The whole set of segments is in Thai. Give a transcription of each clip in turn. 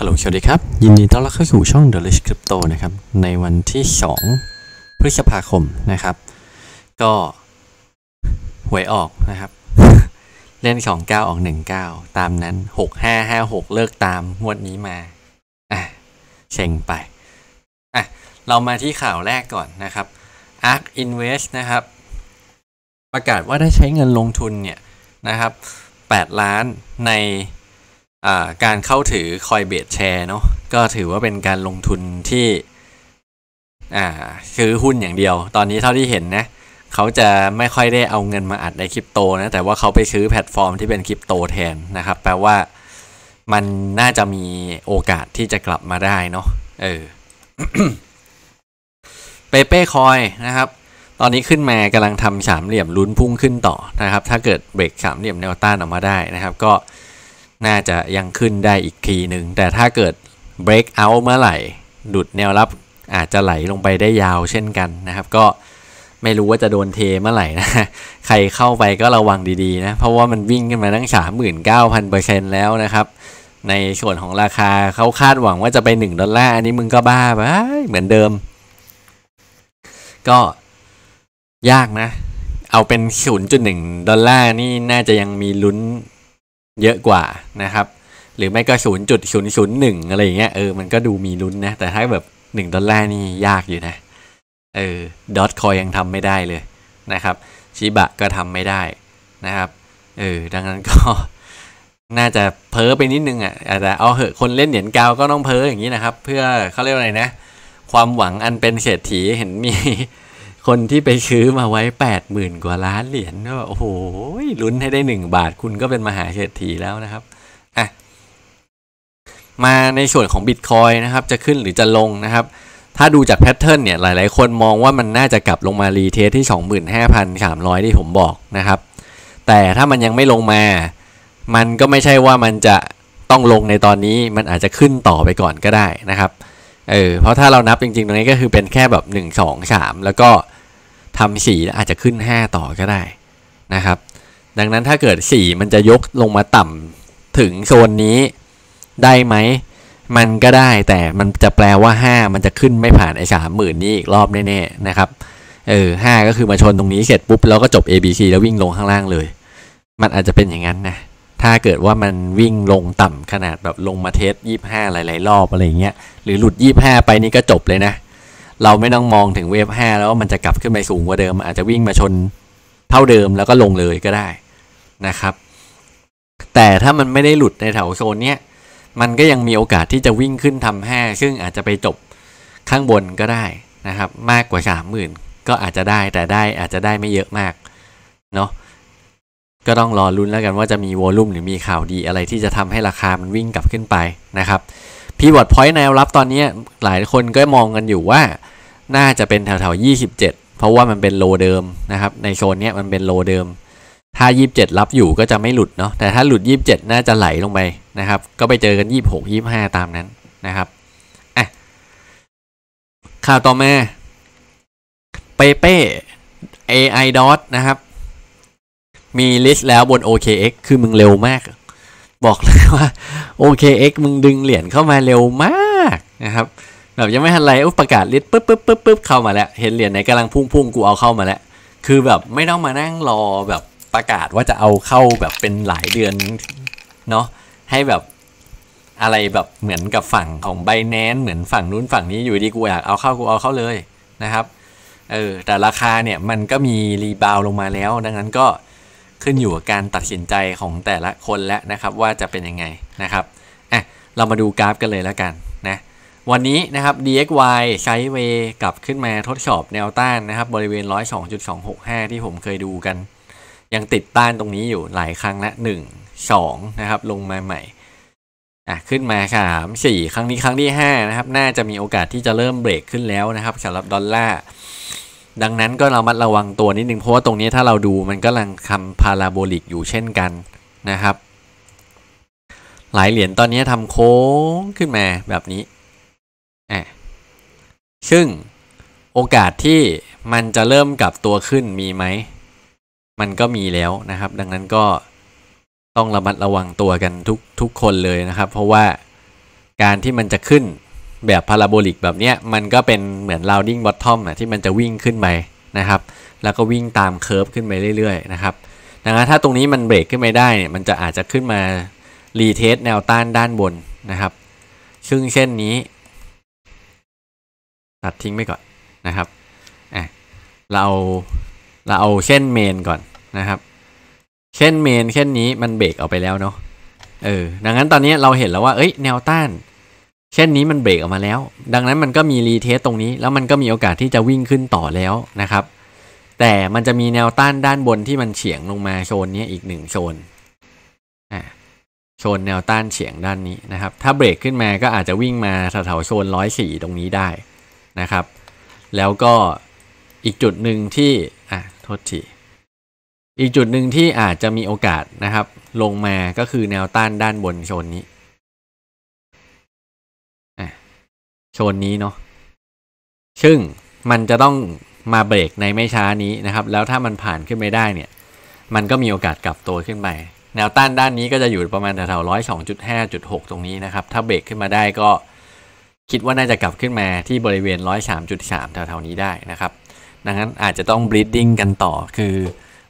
ฮัลโหลสวัสดีครับ ยินดีต้อนรับเข้าสู่ช่อง The Rich Crypto นะครับ ในวันที่ 2 พฤษภาคมนะครับ ก็ หวยออกนะครับ เล่น29 ออก 19 ตามนั้น 6556 เลิกตามงวดนี้มา อ่ะ เชงไป อ่ะ เรามาที่ข่าวแรกก่อนนะครับ ARK Invest นะครับ ประกาศว่าได้ใช้เงินลงทุนเนี่ย นะครับ 8 ล้านในการเข้าถือคอยเบสแชร์เนาะก็ถือว่าเป็นการลงทุนที่คือหุ้นอย่างเดียว ตอนนี้เท่าที่เห็นนะเขาจะไม่ค่อยได้เอาเงินมาอัดในคริปโตนะ แต่ว่าเขาไปซื้อแพลตฟอร์มที่เป็นคริปโตแทนนะครับแปลว่ามันน่าจะมีโอกาสที่จะกลับมาได้เนาะเออเปเป้คอยนะครับ ตอนนี้ขึ้นมากำลังทำสามเหลี่ยมลุ้นพุ่งขึ้นต่อนะครับ ถ้าเกิดเบรกสามเหลี่ยมแนวต้านออกมาได้นะครับ ก็น่าจะยังขึ้นได้อีกทีหนึ่ง แต่ถ้าเกิด break out เมื่อไหร่ ดุดแนวรับอาจจะไหลลงไปได้ยาวเช่นกันนะครับ ก็ไม่รู้ว่าจะโดนเทเมื่อไหร่นะ ใครเข้าไปก็ระวังดีๆนะ เพราะว่ามันวิ่งขึ้นมาตั้ง 39,000เปอร์เซ็นต์แล้วนะครับ ในส่วนของราคาเขาคาดหวังว่าจะไป 1 ดอลลาร์ อันนี้มึงก็บ้าไปเหมือนเดิม ก็ยากนะเอาเป็น0.1ดอลลาร์นี่น่าจะยังมีลุ้นเยอะกว่านะครับ หรือไม่ก็ 0.001อะไรอย่างเงี้ยเออมันก็ดูมีลุ้นนะ แต่ถ้าแบบ1ดอลลาร์นี่ยากอยู่นะ เออดอทคอยยังทำไม่ได้เลยนะครับชิบะก็ทำไม่ได้นะครับเออดังนั้นก็ น่าจะเพ้อไปนิดนึงอ่ะแต่เอาเหอะคนเล่นเหรียญกาวก็ต้องเพ้ออย่างนี้นะครับ เพื่อเขาเรียกอะไรนะ ความหวังอันเป็นเศรษฐีเห็นมีคนที่ไปซื้อมาไว้แปดหมื่นกว่าล้านเหรียญก็แบบโอ้โหลุ้นให้ได้หนึ่งบาทคุณก็เป็นมหาเศรษฐีแล้วนะครับอ่ะมาในส่วนของบิตคอยนะครับ จะขึ้นหรือจะลงนะครับ ถ้าดูจากแพทเทิร์นเนี่ยหลายๆ คนมองว่ามันน่าจะกลับลงมารีเทสที่ 25,300ที่ผมบอกนะครับ แต่ถ้ามันยังไม่ลงมา มันก็ไม่ใช่ว่ามันจะต้องลงในตอนนี้มันอาจจะขึ้นต่อไปก่อนก็ได้นะครับเออเพราะถ้าเรานับจริงๆตรงนี้ก็คือเป็นแค่แบบ1 2 3 แล้วก็ทำสี่อาจจะขึ้น 5 ต่อก็ได้นะครับ ดังนั้นถ้าเกิด 4 มันจะยกลงมาต่ำถึงโซนนี้ ได้ไหม มันก็ได้ แต่มันจะแปลว่า 5 มันจะขึ้นไม่ผ่านไอ้สามหมื่นนี้อีกรอบแน่ๆนะครับเออห้าก็คือมาชนตรงนี้เสร็จปุ๊บแล้วก็จบ A B C แล้ววิ่งลงข้างล่างเลย มันอาจจะเป็นอย่างนั้นนะ ถ้าเกิดว่ามันวิ่งลงต่ำขนาดแบบลงมาเทสยี่ห้าหลายๆ รอบอะไรเงี้ย หรือหลุดยี่ห้าไปนี่ก็จบเลยนะเราไม่ต้องมองถึงเวฟห้าแล้วมันจะกลับขึ้นไปสูงกว่าเดิมอาจจะวิ่งมาชนเท่าเดิมแล้วก็ลงเลยก็ได้นะครับ แต่ถ้ามันไม่ได้หลุดในแถวโซนเนี้ยมันก็ยังมีโอกาสที่จะวิ่งขึ้นทำห้าซึ่งอาจจะไปจบข้างบนก็ได้นะครับ มากกว่าสามหมื่นก็อาจจะได้แต่ได้อาจจะได้ไม่เยอะมากเนาะก็ต้องรอลุ้นแล้วกันว่าจะมีวอลุ่มหรือมีข่าวดีอะไรที่จะทำให้ราคามันวิ่งกลับขึ้นไปนะครับพีวอดพอยต์แนวรับตอนนี้หลายคนก็มองกันอยู่ว่าน่าจะเป็นแถวๆ 27 เพราะว่ามันเป็นโลเดิมนะครับ ในโซนนี้มันเป็นโลเดิม ถ้า 27 รับอยู่ก็จะไม่หลุดเนาะแต่ถ้าหลุด 27 น่าจะไหลลงไปนะครับ ก็ไปเจอกัน 26 25 ตามนั้นนะครับ อ่ะข่าวต่อมา เปเป้ AI d o นะครับ มีลิสต์แล้วบน OKX คือมึงเร็วมากบอกเลยว่า OKX มึงดึงเหรียญเข้ามาเร็วมากนะครับแบบยังไม่ทันไรอประกาศลิสต์ปึ๊บปึ๊บปึ๊บปึ๊บเข้ามาแล้ว เห็นเหรียญไหนกำลังพุ่งพุ่งกูเอาเข้ามาแล้วคือแบบไม่ต้องมานั่งรอแบบประกาศว่าจะเอาเข้าแบบเป็นหลายเดือนเนาะให้แบบอะไรแบบเหมือนกับฝั่งของไบแนนเหมือนฝั่งนู้นฝั่งนี้อยู่ดีกูอยากเอาเข้ากูเอาเข้าเลยนะครับเออแต่ราคาเนี่ยมันก็มีรีบาวลงมาแล้ว ดังนั้นก็ขึ้นอยู่กับการตัดสินใจของแต่ละคนแล้วนะครับว่าจะเป็นยังไงนะครับอ่ะเรามาดูกราฟกันเลยแล้วกันนะ วันนี้นะครับ DXY ไซด์เวกับขึ้นมาทดสอบแนวต้านนะครับ บริเวณ 102.265 ที่ผมเคยดูกัน ยังติดต้านตรงนี้อยู่หลายครั้งละ1 2นะครับลงมาใหม่อ่ะขึ้นมาสามสี่ครั้งนี้ครั้งที่5นะครับน่าจะมีโอกาสที่จะเริ่มเบรกขึ้นแล้วนะครับสำหรับดอลลาร์ดังนั้นก็เรามัดระวังตัวนิดนึงเพราะว่าตรงนี้ถ้าเราดูมันกำลังคำพาราโบลิกอยู่เช่นกันนะครับหลายเหรียญตอนนี้ทำโค้งขึ้นมาแบบนี้อะซึ่งโอกาสที่มันจะเริ่มกลับตัวขึ้นมีไหม มันก็มีแล้วนะครับ ดังนั้นก็ต้องระมัดระวังตัวกันทุกทุกคนเลยนะครับ เพราะว่าการที่มันจะขึ้นแบบพาราโบลิกแบบเนี้ยมันก็เป็นเหมือน rounding bottom นะที่มันจะวิ่งขึ้นไปนะครับ แล้วก็วิ่งตามเคอร์ฟขึ้นไปเรื่อยๆ นะครับดังนั้นถ้าตรงนี้มันเบรกขึ้นไปได้เนี่ยมันจะอาจจะขึ้นมารีเทสแนวต้านด้านบนนะครับ ซึ่งเช่นนี้ ตัดทิ้งไปก่อนนะครับเราเราเอาเช่นเมนก่อนนะครับเช่นเมนเช่นนี้มันเบรกออกไปแล้วเนาะเออดังนั้นตอนนี้เราเห็นแล้วว่าเอ้ยแนวต้านเช่นนี้มันเบรกออกมาแล้ว ดังนั้นมันก็มีรีเทสตรงนี้ แล้วมันก็มีโอกาสที่จะวิ่งขึ้นต่อแล้วนะครับ แต่มันจะมีแนวต้านด้านบนที่มันเฉียงลงมาโซนนี้อีกหนึ่งโซนอ่าโซนแนวต้านเฉียงด้านนี้นะครับ ถ้าเบรกขึ้นมาก็อาจจะวิ่งมาแถวๆโซนร้อยสี่ตรงนี้ได้นะครับ แล้วก็อีกจุดหนึ่งที่อ่ะโทษทีอีกจุดหนึ่งที่อาจจะมีโอกาสนะครับ ลงมาก็คือแนวต้านด้านบนโซนนี้โชนนี้เนาะ ซึ่งมันจะต้องมาเบรกในไม่ช้านี้นะครับ แล้วถ้ามันผ่านขึ้นไม่ได้เนี่ย มันก็มีโอกาสกลับตัวขึ้นไปแนวต้านด้านนี้ก็จะอยู่ประมาณแถวๆร้อยสองจุดห้าจุดหกตรงนี้นะครับ ถ้าเบรกขึ้นมาได้ก็คิดว่าน่าจะกลับขึ้นมาที่บริเวณร้อยสามจุดสามแถวๆนี้ได้นะครับ ดังนั้นอาจจะต้องบลิทดิ้งกันต่อ คือ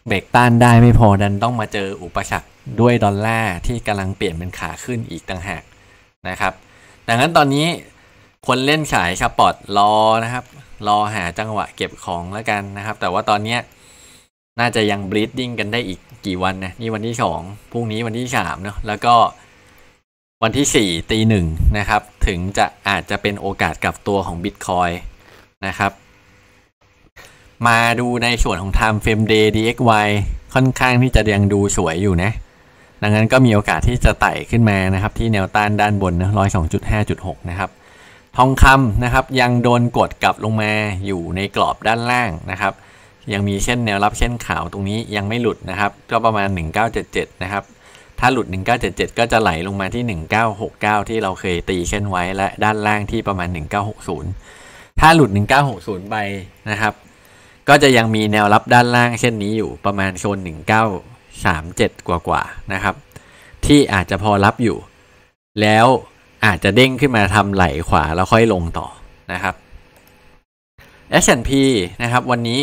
เบรกต้านได้ไม่พอดันต้องมาเจออุปสรรคด้วยดอลลาร์ที่กำลังเปลี่ยนเป็นขาขึ้นอีกต่างหากนะครับ ดังนั้นตอนนี้คนเล่นขายสปอตรอนะครับ รอหาจังหวะเก็บของแล้วกันนะครับ แต่ว่าตอนเนี้ยน่าจะยังบลิดดิ้งกันได้อีกกี่วันนะ นี่วันที่สองพรุ่งนี้วันที่สามเนาะแล้วก็วันที่สี่ตีหนึ่งนะครับ ถึงจะอาจจะเป็นโอกาสกับตัวของบิตคอยนะครับ มาดูในส่วนของ Time Frame Day DXY ค่อนข้างที่จะยังดูสวยอยู่นะ ดังนั้นก็มีโอกาสที่จะไต่ขึ้นมานะครับ ที่แนวต้านด้านบนนะร้อยสองจุดห้าจุดหกนะครับทองคำนะครับยังโดนกดกลับลงมาอยู่ในกรอบด้านล่างนะครับ ยังมีเส้นแนวรับเส้นขาวตรงนี้ยังไม่หลุดนะครับ ก็ประมาณ 1977นะครับ ถ้าหลุด 1977 ก็จะไหลลงมาที่ 1969 ที่เราเคยตีเส้นไว้และด้านล่างที่ประมาณ 1960 ถ้าหลุด 1960ไปนะครับ ก็จะยังมีแนวรับด้านล่างเช่นนี้อยู่ประมาณโซน1937 กว่าๆนะครับ ที่อาจจะพอรับอยู่แล้วอาจจะเด้งขึ้นมาทำไหลขวาแล้วค่อยลงต่อนะครับ S&P นะครับ วันนี้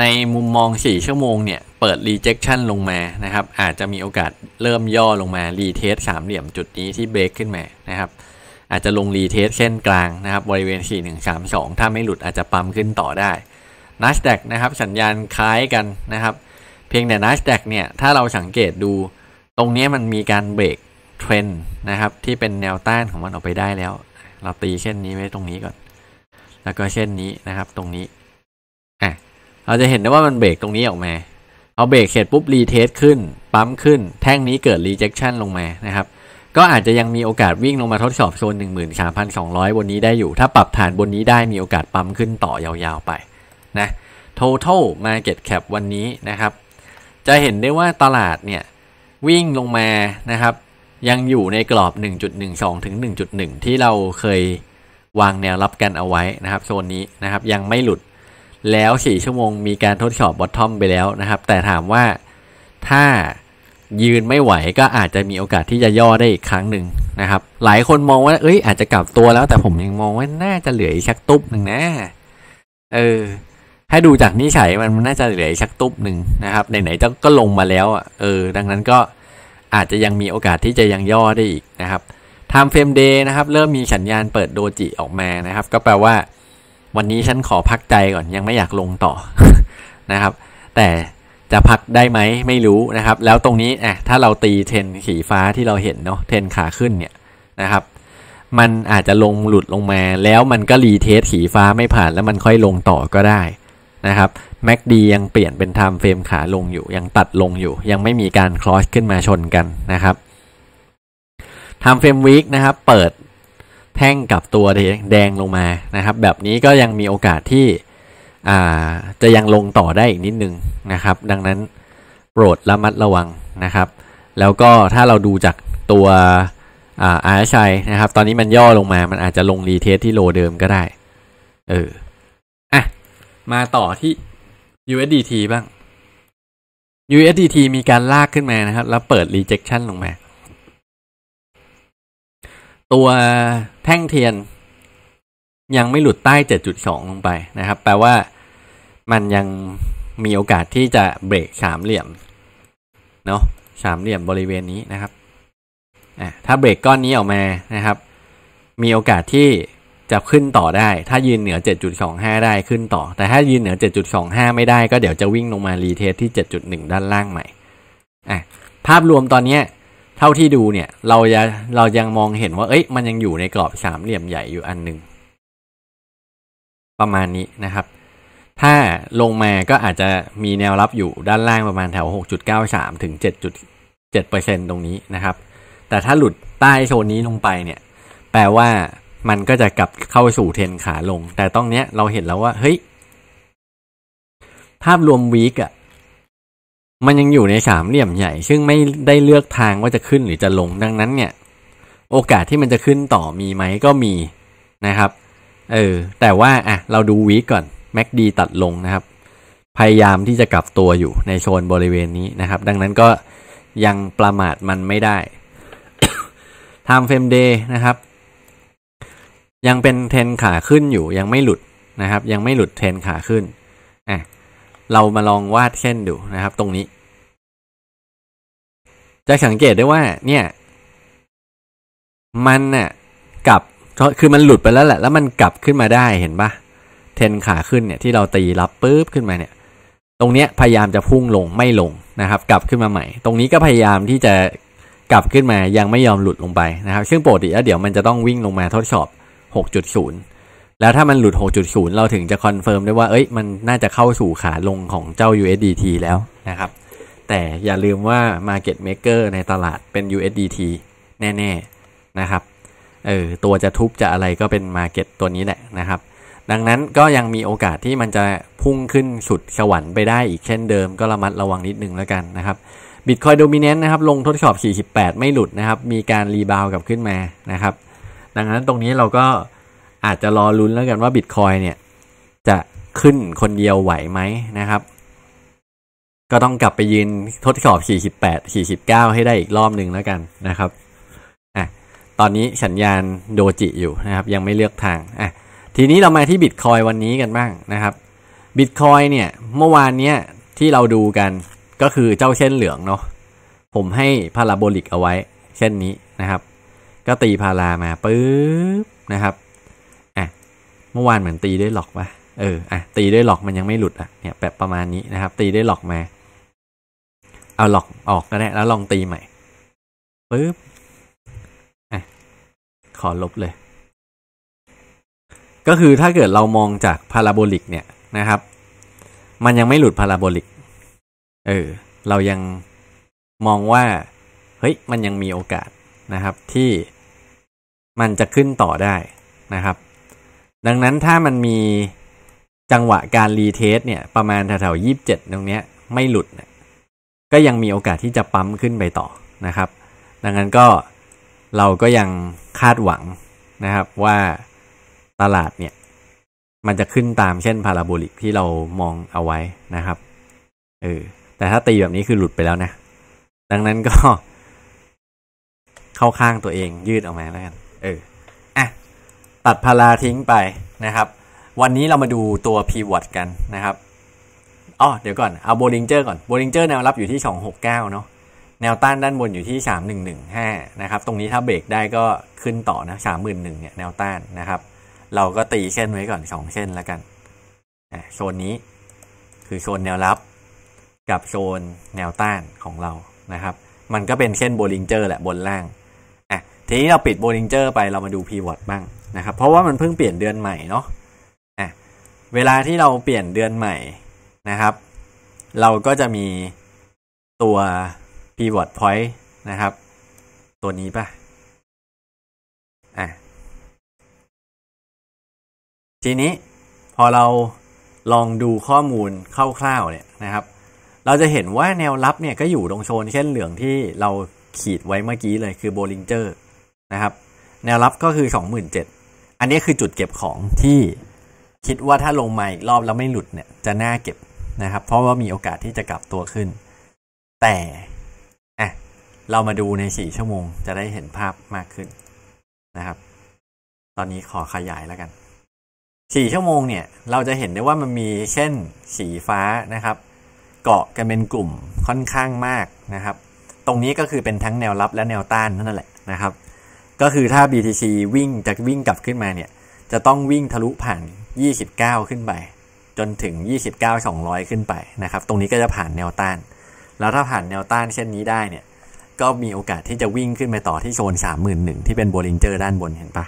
ในมุมมอง 4 ชั่วโมงเนี่ย เปิด rejection ลงมานะครับ อาจจะมีโอกาสเริ่มย่อลงมา retest สามเหลี่ยมจุดนี้ที่ break ขึ้นมานะครับ อาจจะลง retest เส้นกลางนะครับ บริเวณ 4132 ถ้าไม่หลุดอาจจะปั๊มขึ้นต่อได้ NASDAQ นะครับ สัญญาณคล้ายกันนะครับ เพียงแต่ NASDAQ เนี่ยถ้าเราสังเกตดูตรงนี้มันมีการเบรกเทรนนะครับ ที่เป็นแนวต้านของมันออกไปได้แล้ว เราตีเส้นนี้ไว้ตรงนี้ก่อน แล้วก็เส้นนี้นะครับตรงนี้อ่ะเราจะเห็นได้ว่ามันเบรกตรงนี้ออกมาเอาเบรกเสร็จปุ๊บรีเทสขึ้น ปั๊มขึ้น แท่งนี้เกิดรีเจคชันลงมานะครับ ก็อาจจะยังมีโอกาสวิ่งลงมาทดสอบโซน13,200บนนี้ได้อยู่ ถ้าปรับฐานบนนี้ได้มีโอกาสปั๊มขึ้นต่อยาวๆไป นะ total market cap วันนี้นะครับ จะเห็นได้ว่าตลาดเนี่ยวิ่งลงมานะครับยังอยู่ในกรอบ 1.12 ถึง 1.1 ที่เราเคยวางแนวรับกันเอาไว้นะครับ โซนนี้นะครับยังไม่หลุดแล้ว 4 ชั่วโมงมีการทดสอบบอททอมไปแล้วนะครับ แต่ถามว่าถ้ายืนไม่ไหวก็อาจจะมีโอกาสที่จะย่อได้อีกครั้งหนึ่งนะครับ หลายคนมองว่า เอ้ยอาจจะกลับตัวแล้ว แต่ผมยังมองว่าน่าจะเหลืออีกชักตุ๊บหนึ่งนะ เออให้ดูจากนิสัยมันน่าจะเหลืออีกชักตุ๊บหนึ่งนะครับไหนๆก็ลงมาแล้วอ่ะเออดังนั้นก็อาจจะยังมีโอกาสที่จะยังย่อได้อีกนะครับไทม์เฟรมเดย์นะครับ เริ่มมีสัญญาณเปิดโดจิออกมานะครับ ก็แปลว่า วันนี้ฉันขอพักใจก่อน ยังไม่อยากลงต่อนะครับ แต่จะพักได้ไหม ไม่รู้นะครับ แล้วตรงนี้อ่ะถ้าเราตีเทนขีฟ้าที่เราเห็นเนาะ เทนขาขึ้นเนี่ยนะครับ มันอาจจะลงหลุดลงมา แล้วมันก็รีเทสขีฟ้าไม่ผ่าน แล้วมันค่อยลงต่อก็ได้นะครับแม็กดียังเปลี่ยนเป็นไทม์เฟรมขาลงอยู่ยังตัดลงอยู่ ยังไม่มีการคลอสขึ้นมาชนกันนะครับไทม์เฟรมวีคนะครับ เปิดแท่งกับตัวแดงลงมานะครับ แบบนี้ก็ยังมีโอกาสที่จะยังลงต่อได้อีกนิดนึงนะครับ ดังนั้น โปรดระมัดระวังนะครับ แล้วก็ถ้าเราดูจากตัวอาร์ชัยนะครับ ตอนนี้มันย่อลงมา มันอาจจะลงรีเทสที่โลเดิมก็ได้เอออ่ะมาต่อที่ USDT บ้าง USDT มีการลากขึ้นมานะครับ แล้วเปิด rejection ลงมา ตัวแท่งเทียน ยังไม่หลุดใต้ 7.2 ลงไปนะครับ แปลว่ามันยังมีโอกาสที่จะเบรกสามเหลี่ยมเนาะ สามเหลี่ยมบริเวณนี้นะครับอ่ถ้าเบรกก้อนนี้ออกมานะครับ มีโอกาสที่จะขึ้นต่อได้ ถ้ายืนเหนือ 7.25 ได้ขึ้นต่อ แต่ถ้ายืนเหนือ 7.25 ไม่ได้ก็เดี๋ยวจะวิ่งลงมารีเทสที่ 7.1 ด้านล่างใหม่อ่ะภาพรวมตอนนี้เท่าที่ดูเนี่ย เราจะเรายังมองเห็นว่า เอ้ยมันยังอยู่ในกรอบสามเหลี่ยมใหญ่อยู่อันหนึ่งประมาณนี้นะครับ ถ้าลงมาก็อาจจะมีแนวรับอยู่ด้านล่างประมาณแถว6.93 ถึง 7.7%ตรงนี้นะครับ แต่ถ้าหลุดใต้โซนนี้ลงไปเนี่ย แปลว่ามันก็จะกลับเข้าสู่เทรนขาลง แต่ต้องเนี้ยเราเห็นแล้วว่าเฮ้ย ภาพรวมวีคอะมันยังอยู่ในสามเหลี่ยมใหญ่ ซึ่งไม่ได้เลือกทางว่าจะขึ้นหรือจะลง ดังนั้น เนี่ย โอกาสที่มันจะขึ้นต่อมีไหมก็มีนะครับเออแต่ว่า อ่ะ เราดูวีก่อนแม็กดีตัดลงนะครับ พยายามที่จะกลับตัวอยู่ในโซนบริเวณนี้นะครับ ดังนั้นก็ยังประมาทมันไม่ได้ไทม์เฟรมเดย์นะครับยังเป็นเทรนขาขึ้นอยู่ยังไม่หลุดนะครับ ยังไม่หลุดเทรนขาขึ้น อ่ะ เรามาลองวาดเส้นดูนะครับตรงนี้ จะสังเกตได้ว่า เนี่ย มันน่ะกลับคือมันหลุดไปแล้วแหละ แล้วมันกลับขึ้นมาได้เห็นปะเทนขาขึ้นเนี่ย ที่เราตีรับปุ๊บขึ้นมาเนี่ย ตรงเนี้ยพยายามจะพุ่งลงไม่ลงนะครับ กลับขึ้นมาใหม่ ตรงนี้ก็พยายามที่จะกลับขึ้นมา ยังไม่ยอมหลุดลงไปนะครับซึ่งปกติแล้วเดี๋ยวมันจะต้องวิ่งลงมาทดสอบ6.0 แล้วถ้ามันหลุด 6.0 เราถึงจะคอนเฟิร์มได้ว่า เอ้ยมันน่าจะเข้าสู่ขาลงของเจ้า USDT แล้วนะครับ แต่อย่าลืมว่า Market Maker ในตลาดเป็น USDT แน่ ๆ นะครับเออ ตัวจะทุบจะอะไรก็เป็น Market ตัวนี้แหละนะครับ ดังนั้นก็ยังมีโอกาสที่มันจะพุ่งขึ้นสุดสวรรค์ไปได้อีกเช่นเดิมก็ระมัดระวังนิดนึงแล้วกันนะครับ Bitcoin dominance นะครับลงทดสอบ 48 ไม่หลุดนะครับมีการรีบาวกลับขึ้นมานะครับดังนั้นตรงนี้เราก็อาจจะรอลุ้นแล้วกันว่าบิตคอยเนี่ย จะขึ้นคนเดียวไหวไหมนะครับ ก็ต้องกลับไปยืนทดสอบ 48 49 ให้ได้อีกรอบหนึ่งแล้วกันนะครับอ่ะตอนนี้สัญญาณโดจิอยู่นะครับ ยังไม่เลือกทางอ่ะทีนี้เรามาที่บิตคอยวันนี้กันบ้างนะครับบิตคอยเนี่ย เมื่อวานเนี้ยที่เราดูกันก็คือเจ้าเส้นเหลืองเนาะผมให้พาราโบลิกเอาไว้ เช่นนี้นะครับก็ตีพารามาปุ๊บนะครับอ่ะเมื่อวานเหมือนตีได้หลอกปะเอออ่ะ ตีได้หลอกมันยังไม่หลุดอ่ะเนี่ยแบบประมาณนี้นะครับ ตีได้หลอกมา เอาหลอกออกก็ได้แล้วลองตีใหม่ปุ๊บอ่ะขอลบเลย ก็คือถ้าเกิดเรามองจากพาราโบลิกเนี่ยนะครับ มันยังไม่หลุดพาราโบลิกเออเรายังมองว่า เฮ้ย มันยังมีโอกาสนะครับที่มันจะขึ้นต่อได้นะครับ ดังนั้นถ้ามันมีจังหวะการรีเทส เนี่ย ประมาณแถวๆยี่สิบเจ็ดตรงเนี้ย ไม่หลุดเนี่ยก็ยังมีโอกาสที่จะปั๊มขึ้นไปต่อนะครับ ดังนั้นก็เราก็ยังคาดหวังนะครับว่าตลาดเนี่ย มันจะขึ้นตามเช่นพาราโบลิกที่เรามองเอาไว้นะครับเออแต่ถ้าตีแบบนี้คือหลุดไปแล้วนะ ดังนั้นก็เข้าข้างตัวเองยืดออกมาแล้วกันเอออ่ะตัดพาราทิ้งไปนะครับ วันนี้เรามาดูตัว p ีวอ t กันนะครับอ๋อเดี๋ยวก่อนเอาโบลิงเจอร์ก่อนโบลิงเจอร์แนวรับอยู่ที่ 269เนาะแนวต้านด้านบนอยู่ที่ 3115นะครับ ตรงนี้ถ้าเบรกได้ก็ขึ้นต่อนะ31,000เนี่ย แนวต้านนะครับ เราก็ตีเส้นไว้ก่อน 2เส้นแล้วกันโซนนี้คือโซนแนวรับกับโซนแนวต้านของเรานะครับ มันก็เป็นเส้นโบลิงเจอร์แหละบนล่างทีนี้เราปิดโบลิงเจอร์ไปเรามาดูพีวอตบ้างนะครับ เพราะว่ามันเพิ่งเปลี่ยนเดือนใหม่เนาะอ่ะเวลาที่เราเปลี่ยนเดือนใหม่นะครับ เราก็จะมีตัว pivot point นะครับ ตัวนี้ป่ะอ่ะทีนี้พอเราลองดูข้อมูลคร่าวๆเนี่ยนะครับ เราจะเห็นว่าแนวรับเนี่ยก็อยู่ตรงโซนเส้นเหลืองที่เราขีดไว้เมื่อกี้เลยคือโบลิงเจอร์นะครับแนวรับก็คือ27,000อันนี้คือจุดเก็บของที่คิดว่าถ้าลงมาอีกรอบแล้วไม่หลุดเนี่ยจะน่าเก็บนะครับ เพราะว่ามีโอกาสที่จะกลับตัวขึ้น แต่อะเรามาดูใน4ชั่วโมงจะได้เห็นภาพมากขึ้นนะครับ ตอนนี้ขอขยายแล้วกัน4ชั่วโมงเนี่ย เราจะเห็นได้ว่ามันมีเช่นสีฟ้านะครับ เกาะกันเป็นกลุ่มค่อนข้างมากนะครับ ตรงนี้ก็คือเป็นทั้งแนวรับและแนวต้านนั่นแหละนะครับก็คือถ้า BTC วิ่งจะวิ่งกลับขึ้นมาเนี่ย จะต้องวิ่งทะลุผ่าน 29 ขึ้นไป จนถึง 29 200 ขึ้นไปนะครับ ตรงนี้ก็จะผ่านแนวต้าน แล้วถ้าผ่านแนวต้านเช่นนี้ได้เนี่ยก็มีโอกาสที่จะวิ่งขึ้นไปต่อที่โซน 31,000ที่เป็นโบลิงเจอร์ด้านบนเห็นปะ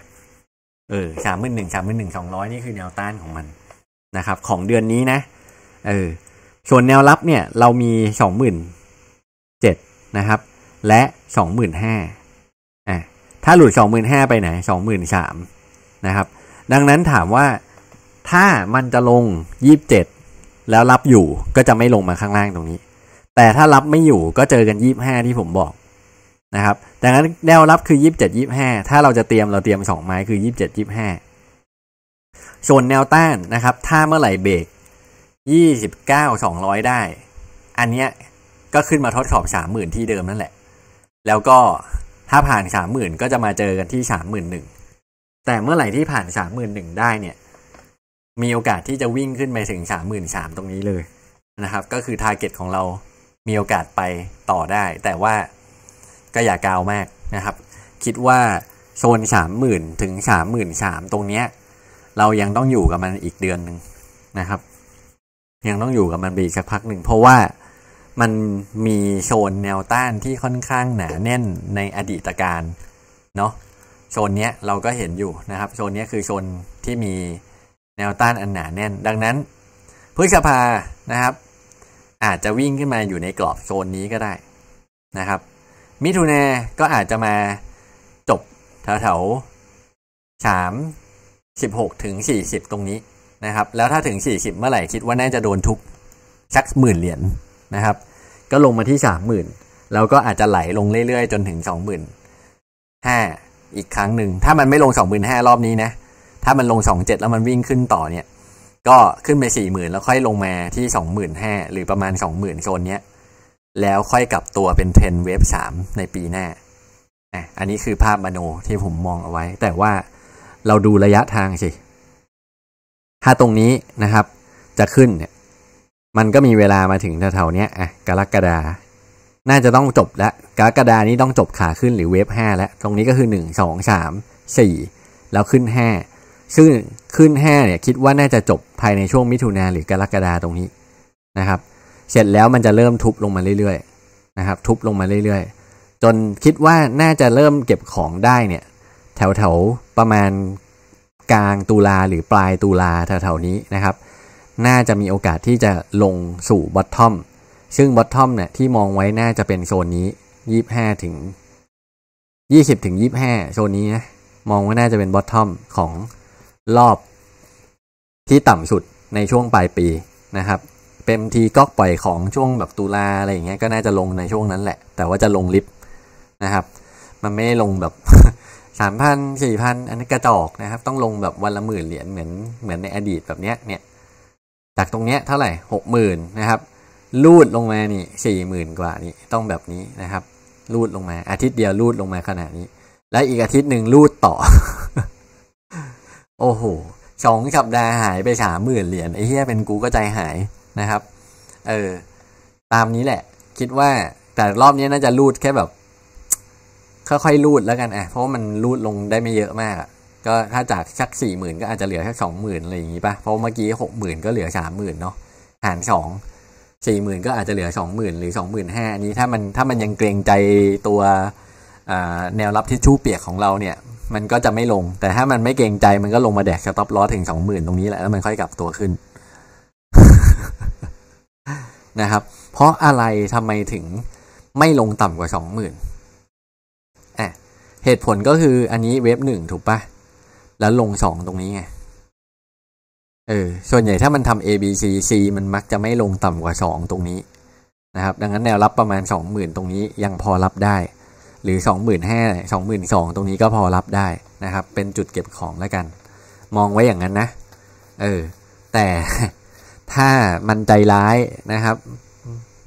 เออ31,000 31,000 200 นี่คือแนวต้านของมันนะครับ ของเดือนนี้นะเออส่วนแนวรับเนี่ย เรามี 20,000 7นะครับ และ25,000ถ้าหลุด 25,000ไปไหน23,000นะครับ ดังนั้นถามว่าถ้ามันจะลง 27 แล้วรับอยู่ก็จะไม่ลงมาข้างล่างตรงนี้ แต่ถ้ารับไม่อยู่ก็เจอกัน 25 ที่ผมบอกนะครับดังนั้นแนวรับคือ 27 25 ถ้าเราจะเตรียมเราเตรียม2ไม้คือ 27 25ส่วนแนวต้านนะครับ ถ้าเมื่อไหร่ เบรก29 200 ได้ อันเนี้ยก็ขึ้นมาทดสอบ 30,000 ที่เดิมนั่นแหละ แล้วก็ถ้าผ่านสามหมื่นก็จะมาเจอกันที่สามหมื่นหนึ่ง แต่เมื่อไหร่ที่ผ่านสามหมื่นหนึ่งได้เนี่ย มีโอกาสที่จะวิ่งขึ้นไปถึงสามหมื่นสามตรงนี้เลยนะครับ ก็คือทาร์เก็ตของเรามีโอกาสไปต่อได้ แต่ว่าก็อย่ากาวมากนะครับ คิดว่า โซนสามหมื่นถึงสามหมื่นสามตรงเนี้ยเรายังต้องอยู่กับมันอีกเดือนหนึ่งนะครับ ยังต้องอยู่กับมันไปีกสักพักหนึ่งเพราะว่ามันมีโซนแนวต้านที่ค่อนข้างหนาแน่นในอดีตการเนาะโซนนี้เราก็เห็นอยู่นะครับโซนนี้คือโซนที่มีแนวต้านอันหนาแน่น ดังนั้น พฤษภานะครับ อาจจะวิ่งขึ้นมาอยู่ในกรอบโซนนี้ก็ได้นะครับมิถุนาก็อาจจะมาจบแถวๆสามสิบหกถึงสี่สิบตรงนี้นะครับ แล้วถ้าถึงสี่สิบเมื่อไหร่คิดว่าน่าจะโดนทุกสักหมื่นเหรียญนะครับ ก็ลงมาที่สามหมื่น แล้วก็อาจจะไหลลงเรื่อยๆ จนถึงสองหมื่นห้า อีกครั้งหนึ่ง ถ้ามันไม่ลงสองหมื่นห้ารอบนี้นะ ถ้ามันลงสองเจ็ดแล้วมันวิ่งขึ้นต่อเนี่ย ก็ขึ้นไปสี่หมื่นแล้วค่อยลงมาที่สองหมื่นห้าหรือประมาณสองหมื่นโซนเนี้ยแล้วค่อยกลับตัวเป็นเทรนเวฟสามในปีหน้าอ่ะอันนี้คือภาพมโนที่ผมมองเอาไว้ แต่ว่าเราดูระยะทางสิ ถ้าตรงนี้นะครับจะขึ้นเนี่ยมันก็มีเวลามาถึงแถวๆนี้อ่ะกรกฎาน่าจะต้องจบแล้วกรกฎานี้ต้องจบขาขึ้นหรือเวฟห้าแล้วตรงนี้ก็คือหนึ่งสองสามสี่แล้วขึ้นห้าซึ่งขึ้นห้าเนี่ยคิดว่าน่าจะจบภายในช่วงมิถุนาหรือกรกฎาตรงนี้นะครับ เสร็จแล้วมันจะเริ่มทุบลงมาเรื่อยๆ นะครับ ทุบลงมาเรื่อยๆจนคิดว่าน่าจะเริ่มเก็บของได้เนี่ยแถวๆประมาณกลางตุลาหรือปลายตุลาแถวๆนี้นะครับน่าจะมีโอกาสที่จะลงสู่บอททอม ซึ่งบอททอมเนี่ยที่มองไว้ น่าจะเป็นโซนนี้ยี่ห้าถึงยี่สิบถึงยี่ห้าโซนนี้นะมองว่าน่าจะเป็นบอททอมของรอบที่ต่ำสุดในช่วงปลายปีนะครับ เป็นทีก็ปล่อยของช่วงแบบตุลาอะไรอย่างเงี้ย ก็น่าจะลงในช่วงนั้นแหละ แต่ว่าจะลงลิฟต์นะครับ มันไม่ลงแบบสามพันสี่พันอันนี้กระจอกนะครับ ต้องลงแบบวันละหมื่นเหรียญเหมือนเหมือนในอดีตแบบเนี้ยเนี่ยจากตรงเนี้ยเท่าไหร่หกหมื่นนะครับลูดลงมานี่สี่หมื่นกว่านี่ ต้องแบบนี้นะครับลูดลงมา อาทิตย์เดียวลูดลงมาขนาดนี้ และอีกอาทิตย์หนึ่งลูดต่อ โอ้โหสองสัปดาห์หายไปสามหมื่นเหรียญไอ้เหี้ยเป็นกูก็ใจหายนะครับ เออ ตามนี้แหละ คิดว่าแต่รอบนี้น่าจะลูดแค่แบบค่อยๆลูดแล้วกันอ่ะ เพราะมันลูดลงได้ไม่เยอะมากอะก็ถ้าจากสักสี่หมื่นก็อาจจะเหลือแค่สองหมื่นอะไรอย่างนี้ป่ะ เพราะเมื่อกี้หกหมื่นก็เหลือสามหมื่นเนาะ หารสอง สี่หมื่นก็อาจจะเหลือสองหมื่นหรือสองหมื่นห้าอันนี้ ถ้ามันถ้ามันยังเกรงใจตัวแนวรับที่ชู้เปียกของเราเนี่ย มันก็จะไม่ลง แต่ถ้ามันไม่เกรงใจมันก็ลงมาแดกสต็อปลออถึงสองหมื่นตรงนี้แหละแล้วมันค่อยกลับตัวขึ้นนะครับ เพราะอะไรทำไมถึง ไม่ลงต่ำกว่าสองหมื่นเหตุผลก็คืออันนี้เว็บหนึ่งถูกปะ่ะแล้วลงสองตรงนี้ไง เออ ส่วนใหญ่ถ้ามันทำ A B C C มันมักจะไม่ลงต่ำกว่าสองตรงนี้ นะครับ ดังนั้นแนวรับประมาณสองหมื่นตรงนี้ยังพอรับได้ หรือสองหมื่นห้า สองหมื่นสองตรงนี้ก็พอรับได้นะครับ เป็นจุดเก็บของแล้วกัน มองไว้อย่างนั้นนะ เออ แต่ถ้ามันใจร้ายนะครับ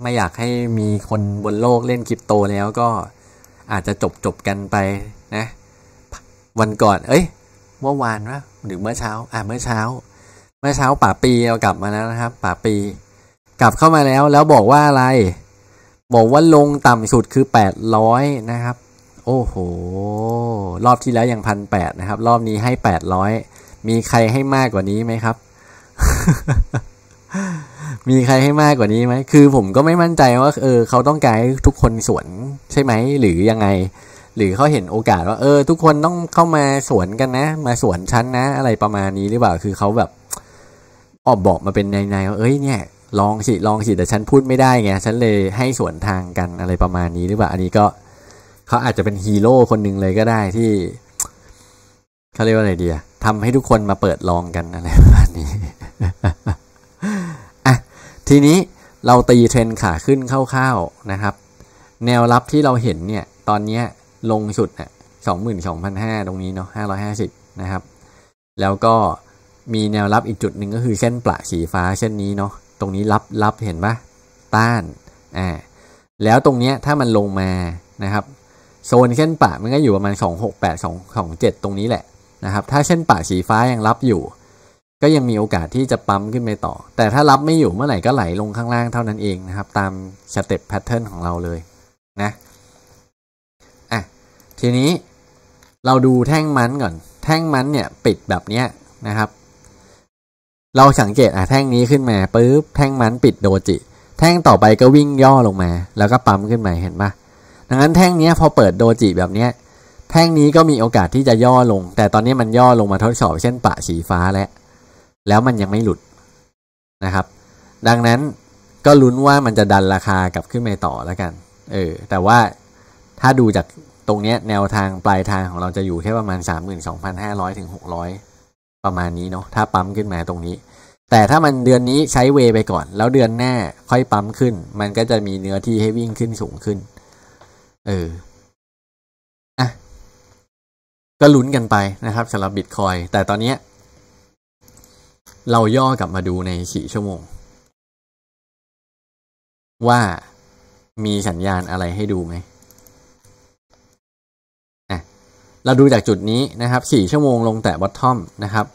ไม่อยากให้มีคนบนโลกเล่นคริปโตแล้วก็อาจจะจบจบกันไปนะ วันก่อน เอ้ยเมื่อวานวะหรือเมื่อเช้า อ่าเมื่อเช้า เมื่อเช้าป่าปีเรากลับมาแล้วนะครับป่าปี กลับเข้ามาแล้วแล้วบอกว่าอะไร บอกว่าลงต่ำสุดคือแปดร้อยนะครับ โอ้โห รอบที่แล้วยังพันแปดนะครับ รอบนี้ให้แปดร้อยมีใครให้มากกว่านี้ไหมครับ มีใครให้มากกว่านี้ไหมคือผมก็ไม่มั่นใจว่าเออเขาต้องการทุกคนสวนใช่ไหมหรือยังไงหรือเขาเห็นโอกาสว่า เออ ทุกคนต้องเข้ามาสวนกันนะ มาสวนชั้นนะ อะไรประมาณนี้หรือเปล่าคือเขาแบบ ออกบอกมาเป็นในๆว่าเอ้ยเนี่ย ลองสิลองสิแต่ฉันพูดไม่ได้ไง ฉันเลยให้สวนทางกันอะไรประมาณนี้หรือเปล่า อันนี้ก็ เขาอาจจะเป็นฮีโร่คนหนึ่งเลยก็ได้ที่เขาเรียกว่าอะไรดีอะทำให้ทุกคนมาเปิดลองกันอะไรประมาณนี้อ่ะทีนี้เราตีเทรนขาขึ้นคร่าวๆนะครับ แนวรับที่เราเห็นเนี่ย ตอนเนี้ยลงสุดเนี่ยสองหมื่นสองพันห้าตรงนี้เนาะห้าร้อยห้าสิบนะครับ แล้วก็มีแนวรับอีกจุดหนึ่งก็คือเส้นประสีฟ้าเส้นนี้เนาะตรงนี้รับรับเห็นปะต้านอ่าแล้วตรงเนี้ยถ้ามันลงมานะครับโซนเส้นปะมันก็อยู่ประมาณสสสอองงหกแปดองเจ็ดตรงนี้แหละนะครับ ถ้าเส้นปะสีฟ้ายังรับอยู่ ก็ยังมีโอกาสที่จะปั๊มขึ้นไปต่อ แต่ถ้ารับไม่อยู่เมื่อไหร่ก็ไหลลงข้างล่างเท่านั้นเองนะครับ ตามสเต็ปแพทเทิร์นของเราเลย นะทีนี้เราดูแท่งมันก่อน แท่งมันเนี่ยปิดแบบเนี้ยนะครับ เราสังเกตอ่ะแท่งนี้ขึ้นมาปุ๊บแท่งมันปิดโดจิ แท่งต่อไปก็วิ่งย่อลงมา แล้วก็ปั๊มขึ้นมาเห็นปะดังนั้นแท่งนี้พอเปิดโดจิแบบเนี้ย แท่งนี้ก็มีโอกาสที่จะย่อลง แต่ตอนนี้มันย่อลงมาทดสอบเช่นปะสีฟ้าแล้วแล้วมันยังไม่หลุดนะครับ ดังนั้นก็ลุ้นว่ามันจะดันราคากลับขึ้นมาต่อแล้วกัน เออแต่ว่าถ้าดูจากตรงเนี้ยแนวทางปลายทางของเราจะอยู่แค่ประมาณ32,500ถึง600ประมาณนี้เนาะถ้าปั๊มขึ้นมาตรงนี้ แต่ถ้ามันเดือนนี้ใช้เวไปก่อน แล้วเดือนหน้าค่อยปั๊มขึ้น มันก็จะมีเนื้อที่ให้วิ่งขึ้นสูงขึ้นเอออ่ะก็ลุ้นกันไปนะครับสำหรับบิตคอยแต่ตอนนี้เราย่อกลับมาดูในสี่ชั่วโมง ว่ามีสัญญาณอะไรให้ดูไหมเราดูจากจุดนี้นะครับ 4 ชั่วโมงลงแต่บอททอมนะครับ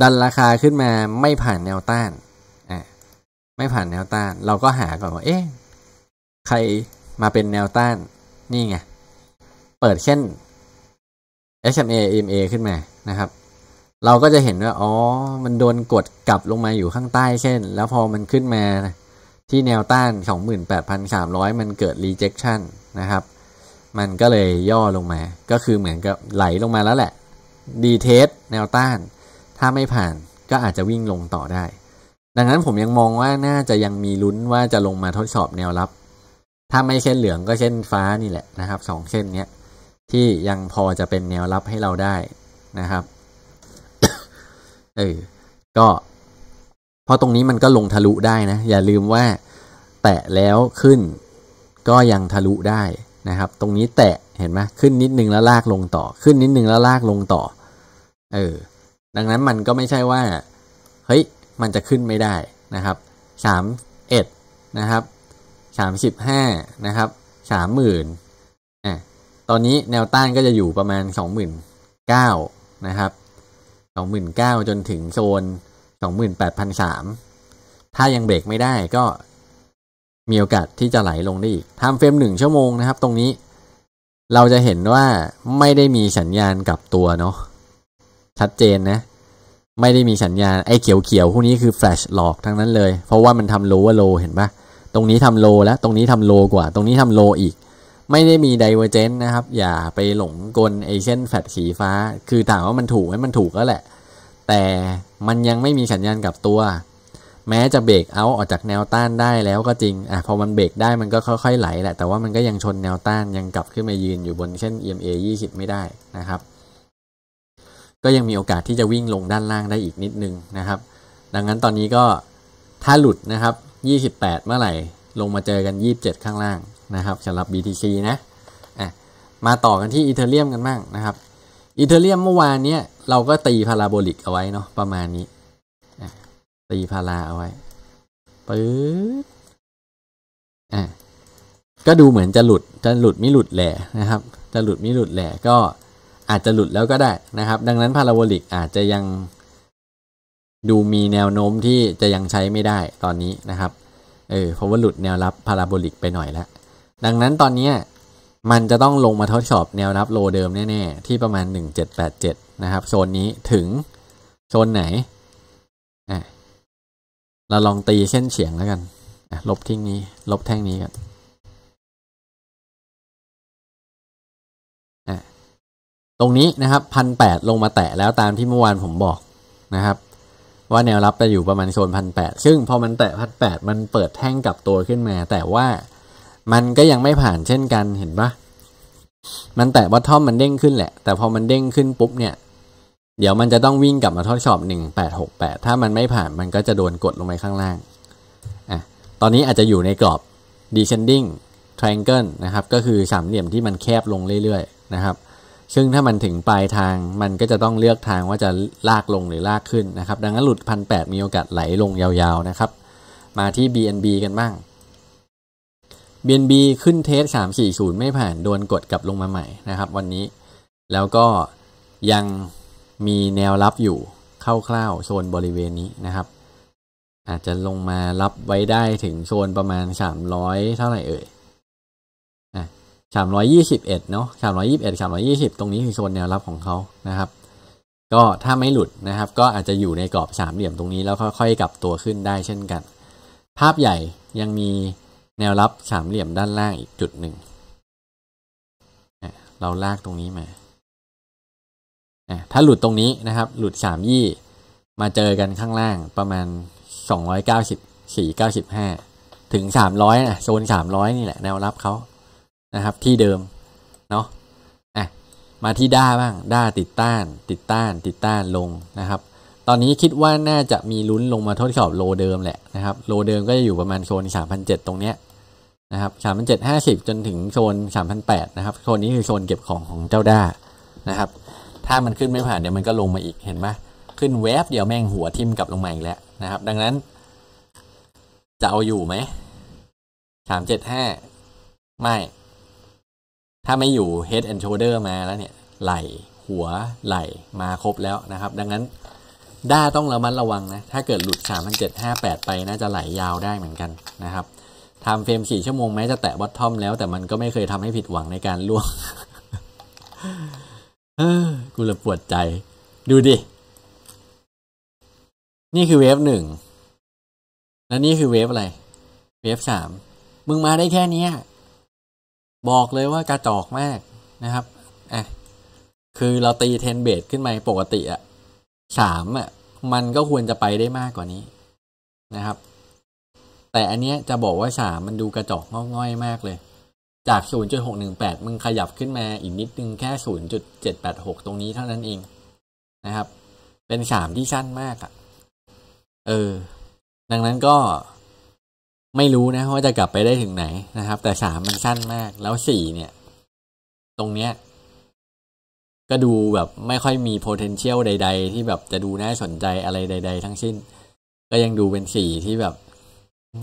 ดันราคาขึ้นมาไม่ผ่านแนวต้านอ่าไม่ผ่านแนวต้าน เราก็หาก่อนว่าเอ๊ะใครมาเป็นแนวต้าน นี่ไง เปิดเช่น SMA EMA ขึ้นมา นะครับ เราก็จะเห็นว่า อ๋อ มันโดนกดกลับลงมาอยู่ข้างใต้เช่น แล้วพอมันขึ้นมาที่แนวต้าน 2 8 3 0 0 มันเกิด rejection นะครับมันก็เลยย่อลงมา ก็คือเหมือนกับไหลลงมาแล้วแหละดีเทสแนวต้านถ้าไม่ผ่านก็อาจจะวิ่งลงต่อได้ ดังนั้นผมยังมองว่าน่าจะยังมีลุ้นว่าจะลงมาทดสอบแนวรับ ถ้าไม่เช่นเหลืองก็เช่นฟ้านี่แหละนะครับสองเส้นเนี้ยที่ยังพอจะเป็นแนวรับให้เราได้นะครับเออก็ พอตรงนี้มันก็ลงทะลุได้นะอย่าลืมว่าแตะแล้วขึ้นก็ยังทะลุได้นะครับตรงนี้แตะเห็นไหมขึ้นนิดนึงแล้วลากลงต่อ ขึ้นนิดนึงแล้วลากลงต่อเออ ดังนั้นมันก็ไม่ใช่ว่าเฮ้ยมันจะขึ้นไม่ได้นะครับสามเอ็ดนะครับสามสิบห้านะครับสามหมื่นอ่ะตอนนี้แนวต้านก็จะอยู่ประมาณสองหมื่นเก้านะครับสองหมื่นเก้าจนถึงโซนสองหมื่นแปดพันสามถ้ายังเบรกไม่ได้ก็มีโอกาสที่จะไหลลงได้อีก ทำเฟรมหนึ่งชั่วโมงนะครับ ตรงนี้ เราจะเห็นว่าไม่ได้มีสัญญาณกลับตัวเนาะชัดเจนนะ ไม่ได้มีสัญญาณ ไอ้เขียวๆพวกนี้คือแฟลชหลอกทั้งนั้นเลย เพราะว่ามันทำโลว่าโลเห็นปะตรงนี้ทำโลแล้ว ตรงนี้ทำโลกว่า ตรงนี้ทำโลอีก ไม่ได้มีไดเวอร์เจนนะครับ อย่าไปหลงกลไอเส้นแฟลชสีฟ้าคือถามว่ามันถูกไหมมันถูกก็แหละ แต่มันยังไม่มีสัญญาณกลับตัวแม้จะเบรกเอาออกจากแนวต้านได้แล้วก็จริง อ่ะ พอมันเบรกได้มันก็ค่อยๆไหลแหละ แต่ว่ามันก็ยังชนแนวต้านยังกลับขึ้นมายืนอยู่บนเช่น EMA 20 ไม่ได้นะครับ ก็ยังมีโอกาสที่จะวิ่งลงด้านล่างได้อีกนิดนึงนะครับ ดังนั้นตอนนี้ก็ถ้าหลุดนะครับ 28 เมื่อไหร่ลงมาเจอกัน 27 ข้างล่างนะครับสำหรับ BTC นะ อ่ะ มาต่อกันที่อีเธอเรียมกันบ้างนะครับอีเธอเรียมเมื่อวานเนี้ยเราก็ตีพาราโบลิกเอาไว้เนาะประมาณนี้ตีพาราเอาไว้ปื๊ดอ่ะก็ดูเหมือนจะหลุดจะหลุดไม่หลุดแหละนะครับจะหลุดไม่หลุดแหละก็อาจจะหลุดแล้วก็ได้นะครับดังนั้นพาราโบลิกอาจจะยัง ดูมีแนวโน้มที่จะยังใช้ไม่ได้ตอนนี้นะครับเออเพราะว่าหลุดแนวรับพาราโบลิกไปหน่อยแล้วดังนั้นตอนนี้มันจะต้องลงมาทดสอบ แนวรับโลเดิมแน่ๆที่ประมาณ1787นะครับโซนนี้ถึงโซนไหนเราลองตีเส้นเฉียงแล้วกันลบทิ้งนี้ ลบแท่งนี้กันตรงนี้นะครับพันแปดลงมาแตะแล้วตามที่เมื่อวานผมบอกนะครับว่าแนวรับจะอยู่ประมาณโซนพันแปดซึ่งพอมันแตะพันแปดมันเปิดแท่งกลับตัวขึ้นมา แต่ว่ามันก็ยังไม่ผ่านเช่นกันเห็นปะมันแตะวัตทอมมันเด้งขึ้นแหละ แต่พอมันเด้งขึ้นปุ๊บเนี่ยเดี๋ยวมันจะต้องวิ่งกลับมาทดสอบ 1868 ถ้ามันไม่ผ่านมันก็จะโดนกดลงไปข้างล่าง อ่ะ ตอนนี้อาจจะอยู่ในกรอบ descending triangle นะครับ ก็คือสามเหลี่ยมที่มันแคบลงเรื่อย ๆ นะครับ ซึ่งถ้ามันถึงปลายทางมันก็จะต้องเลือกทางว่าจะลากลงหรือลากขึ้นนะครับ ดังนั้นหลุด1,800มีโอกาสไหลลงยาว ๆ นะครับ มาที่ BNB กันบ้าง BNB ขึ้นเทส340 ไม่ผ่านโดนกดกลับลงมาใหม่นะครับวันนี้ แล้วก็ยังมีแนวรับอยู่คร่าวๆโซนบริเวณนี้นะครับ อาจจะลงมารับไว้ได้ถึงโซนประมาณสามร้อยเท่าไหร่เอ่ยสามร้อยยี่สิบเอ็ดเนาะสามร้อยยี่สิบเอ็ดสามร้อยี่สิบตรงนี้คือโซนแนวรับของเขานะครับ ก็ถ้าไม่หลุดนะครับ ก็อาจจะอยู่ในกรอบสามเหลี่ยมตรงนี้แล้วค่อยๆกลับตัวขึ้นได้เช่นกัน ภาพใหญ่ยังมีแนวรับสามเหลี่ยมด้านล่างอีกจุดหนึ่งเราลากตรงนี้มาถ้าหลุดตรงนี้นะครับ หลุดสามยี่มาเจอกันข้างล่างประมาณสองร้อยเก้าสิบสี่เก้าสิบห้าถึงสามร้อยนะโซนสามร้อยนี่แหละแนวรับเขานะครับ ที่เดิมเนาะอ่ะมาที่ด้าบ้างด้าติดต้าน ติดต้านติดต้านลงนะครับ ตอนนี้คิดว่าน่าจะมีลุ้นลงมาทดสอบโลเดิมแหละนะครับโลเดิมก็จะอยู่ประมาณโซนสามพันเจ็ดตรงเนี้ยนะครับสามพันเจ็ดห้าสิบจนถึงโซนสามพันแปดนะครับโซนนี้คือโซนเก็บของของเจ้าด้านะครับถ้ามันขึ้นไม่ผ่านเดี๋ยวมันก็ลงมาอีกเห็นไหมขึ้นแวบเดียวแม่งหัวทิ่มกลับลงมาอีกแล้วนะครับ ดังนั้น จะเอาอยู่ไหมสามเจ็ดห้าไม่ ถ้าไม่อยู่ head and shoulder มาแล้วเนี่ย ไหล หัวไหล มาครบแล้วนะครับ ดังนั้นด้าต้องระมัดระวังนะ ถ้าเกิดหลุด 3758 ไปน่าจะไหลยาวได้เหมือนกันนะครับทำเฟรม 4 ชั่วโมงแม้จะแตะบอททอมแล้วแต่มันก็ไม่เคยทำให้ผิดหวังในการล่วงออกูเลยปวดใจ ดูดิ นี่คือเวฟหนึ่งและนี่คือเวฟอะไร เวฟสามมึงมาได้แค่นี้ บอกเลยว่ากระจอกมากนะครับอ่ะคือเราตีเทนเบดขึ้นมาปกติอ่ะสามอ่ะมันก็ควรจะไปได้มากกว่านี้นะครับ แต่อันเนี้ยจะบอกว่าสามมันดูกระจงอกง่อยมากเลยจาก 0.618 มึงขยับขึ้นมาอีกนิดนึง แค่ 0.786 ตรงนี้เท่านั้นเองนะครับ เป็นสามที่สั้นมากอะ่ะ เออ ดังนั้นก็ไม่รู้นะว่าจะกลับไปได้ถึงไหนนะครับ แต่สามมันสั้นมาก แล้วสี่เนี่ย ตรงเนี้ย ก็ดูแบบไม่ค่อยมี potential ใดๆ ที่แบบจะดูน่าสนใจอะไรใดๆ ทั้งสิ้น ก็ยังดูเป็นสี่ที่แบบ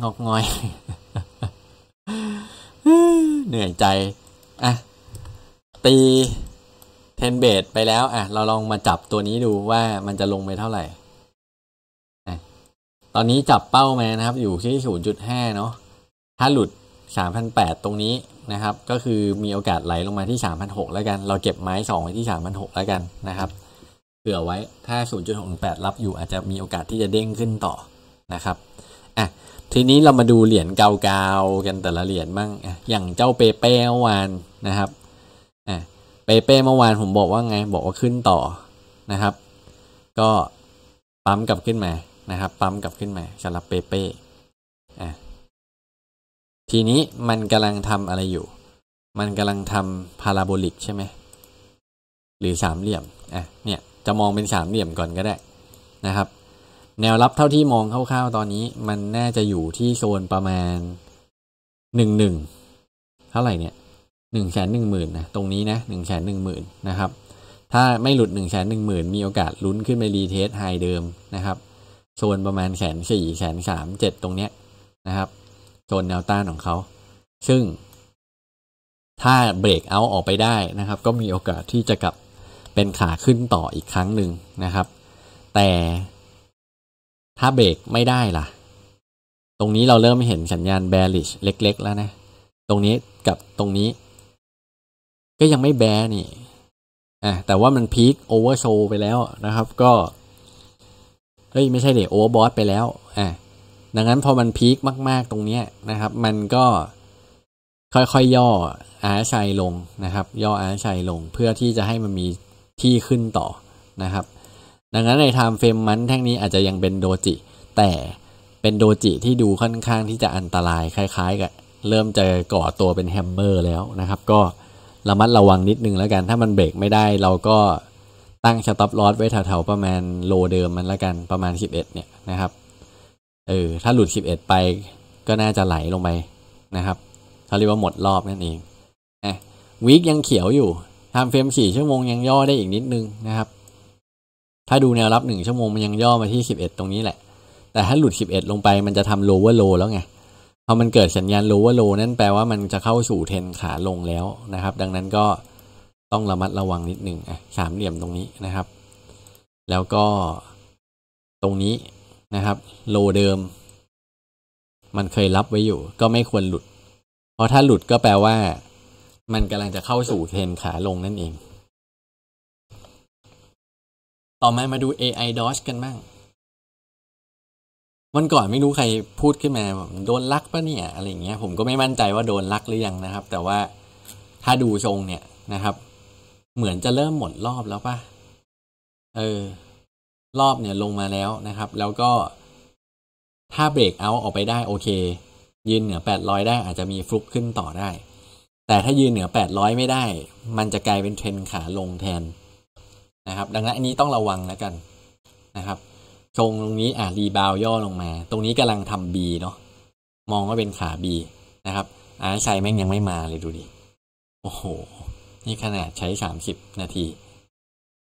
งอกงอยเหนื่อยใจอ่ะตีเทนเบดไปแล้วอ่ะเราลองมาจับตัวนี้ดูว่ามันจะลงไปเท่าไหร่ ตอนนี้จับเป้ามานะครับ อยู่ที่ศูนย์จุดห้าเนาะ ถ้าหลุดสามพันแปดตรงนี้นะครับ ก็คือมีโอกาสไหลลงมาที่สามพันหกแล้วกัน เราเก็บไม้สองไว้ที่สามพันหกแล้วกันนะครับเผื่อไว้ ถ้าศูนย์จุดหกแปดรับอยู่อาจจะมีโอกาสที่จะเด้งขึ้นต่อนะครับอ่ะทีนี้เรามาดูเหรียญเกาๆกันแต่ละเหรียญบ้างอย่างเจ้าเปเป้เมื่อวานนะครับ อ่เปเป้ เมื่อวานผมบอกว่าไง บอกว่าขึ้นต่อนะครับ ก็ปั๊มกลับขึ้นมานะครับ ปั๊มกลับขึ้นมาสำหรับเปเป้อ่ทีนี้มันกำลังทำอะไรอยู่ มันกำลังทำพาราโบลิก ใช่ไหมหรือสามเหลี่ยม อ่ะ เนี่ยจะมองเป็นสามเหลี่ยมก่อนก็ได้นะครับแนวรับเท่าที่มองคร่าวๆตอนนี้มันน่าจะอยู่ที่โซนประมาณหนึ่งหนึ่งเท่าไหร่เนี่ยหนึ่งแสนหนึ่งหมื่นนะตรงนี้นะหนึ่งแสนหนึ่งหมื่นนะครับ ถ้าไม่หลุดหนึ่งแสนหนึ่งหมื่นมีโอกาสลุ้นขึ้นไปรีเทสไฮเดิมนะครับโซนประมาณแสนสี่แสนสามเจ็ดตรงเนี้ยนะครับโซนแนวต้านของเขา ซึ่ง ถ้าเบรกเอาออกไปได้นะครับ ก็มีโอกาสที่จะกลับเป็นขาขึ้นต่ออีกครั้งหนึ่งนะครับ แต่ถ้าเบรกไม่ได้ล่ะ ตรงนี้เราเริ่มเห็นสัญญาณ bearish เล็ก ๆ แล้วนะ ตรงนี้กับตรงนี้ ก็ยังไม่แบนี่อ่ะแต่ว่ามันพีคโอเวอร์โซไปแล้วนะครับ ก็ เฮ้ย ไม่ใช่เดี๋ยวโอเวอร์บอสไปแล้วอ่ะดังนั้นพอมันพีคมาก ๆตรงเนี้ยนะครับ มันก็ค่อย ๆ ย่ออาร์ชัยลงนะครับ ย่ออาร์ชัยลง เพื่อที่จะให้มันมีที่ขึ้นต่อนะครับดังนั้นในไทม์เฟรมมันแท่งนี้อาจจะยังเป็นโดจิ แต่เป็นโดจิที่ดูค่อนข้างที่จะอันตรายคล้ายๆกับเริ่มจะก่อตัวเป็นแฮมเมอร์ แล้วนะครับ ก็ระมัดระวังนิดนึงแล้วกัน ถ้ามันเบรกไม่ได้เราก็ตั้งสต็อปลอสไว้แถวๆประมาณโลเดิมมันแล้วกันประมาณ 11 เนี่ยนะครับเออถ้าหลุด 11 ไปก็น่าจะไหลลงไปนะครับเขาเรียกว่าหมดรอบนั่นเองอ่ะวีคยังเขียวอยู่ทำเฟรม 4 ชั่วโมงยังย่อได้อีกนิดนึงนะครับถ้าดูแนวรับ 1 ชั่วโมงมันยังย่อมาที่ 11 ตรงนี้แหละ แต่ถ้าหลุด11ลงไปมันจะทำ lower low แล้วไง พอมันเกิดสัญญาณ lower low นั่นแปลว่ามันจะเข้าสู่เทนขาลงแล้วนะครับ ดังนั้นก็ต้องระมัดระวังนิดหนึ่งสามเหลี่ยมตรงนี้นะครับ แล้วก็ตรงนี้นะครับโลเดิม มันเคยรับไว้อยู่ก็ไม่ควรหลุด เพราะถ้าหลุดก็แปลว่า มันกำลังจะเข้าสู่เทนขาลงนั่นเองต่อมามาดู AI Dodge กันบ้าง วันก่อนไม่รู้ใครพูดขึ้นมา โดนลักปะเนี่ย อะไรเงี้ยผมก็ไม่มั่นใจว่าโดนลักหรือยังนะครับ แต่ว่าถ้าดูทรงเนี่ยนะครับ เหมือนจะเริ่มหมดรอบแล้วปะเออ รอบเนี่ยลงมาแล้วนะครับ แล้วก็ถ้าเบรกเอาออกไปได้โอเค ยืนเหนือ 800 ได้อาจจะมีฟลุกขึ้นต่อได้ แต่ถ้ายืนเหนือ800ไม่ได้ มันจะกลายเป็นเทรนขาลงแทนนะครับดังนั้นอันนี้ต้องระวังแล้วกันนะครับ ทรงตรงนี้อ่ารีบาวย่อลงมา ตรงนี้กำลังทำ B เนาะมองว่าเป็นขา B นะครับอาชัยแม่งยังไม่มาเลยดูดิ โอ้โห นี่ขนาดใช้สามสิบนาที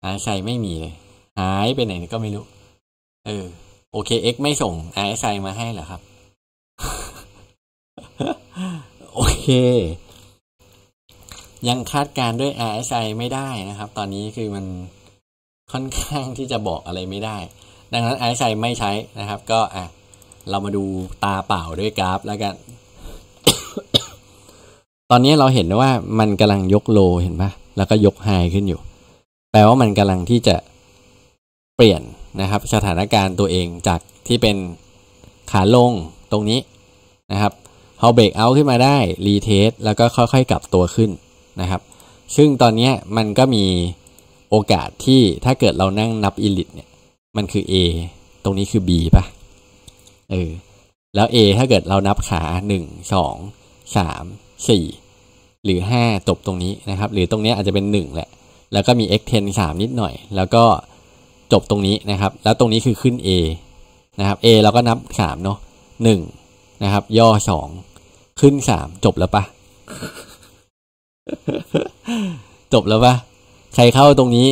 อาชัยไม่มีเลย หายไปไหนก็ไม่รู้ เออ โอเค เอ็กไม่ส่งอาชัยมาให้เหรอครับ โอเค ยังคาดการด้วยอ s i ชัยไม่ได้นะครับ ตอนนี้คือมันค่อนข้างที่จะบอกอะไรไม่ได้ ดังนั้นไอซชัยไม่ใช้นะครับ ก็อ่ะเรามาดูตาเปล่าด้วยกราฟ แล้วกัน ตอนนี้เราเห็นว่ามันกำลังยกโลเห็นปะ แล้วก็ยกไฮขึ้นอยู่ แปลว่ามันกำลังที่จะเปลี่ยนนะครับ สถานการณ์ตัวเองจากที่เป็นขาลงตรงนี้นะครับพอเบรกเอาขึ้นมาได้รีเทสแล้วก็ค่อย ๆกลับตัวขึ้นนะครับ ซึ่งตอนนี้มันก็มีโอกาสที่ถ้าเกิดเรานั่งนับ อิลิทเนี่ยมันคือ A ตรงนี้คือ B ป่ะ เออ แล้ว A ถ้าเกิดเรานับขาหนึ่งสองสามสี่หรือห้าจบตรงนี้นะครับ หรือตรงนี้อาจจะเป็นหนึ่งแหละ แล้วก็มี x 10 3นิดหน่อย แล้วก็จบตรงนี้นะครับ แล้วตรงนี้คือขึ้น A นะครับ A เราก็นับ3เนาะ1นะครับ ย่อ2ขึ้น 3 จบแล้วปะ จบแล้วปะใครเข้าตรงนี้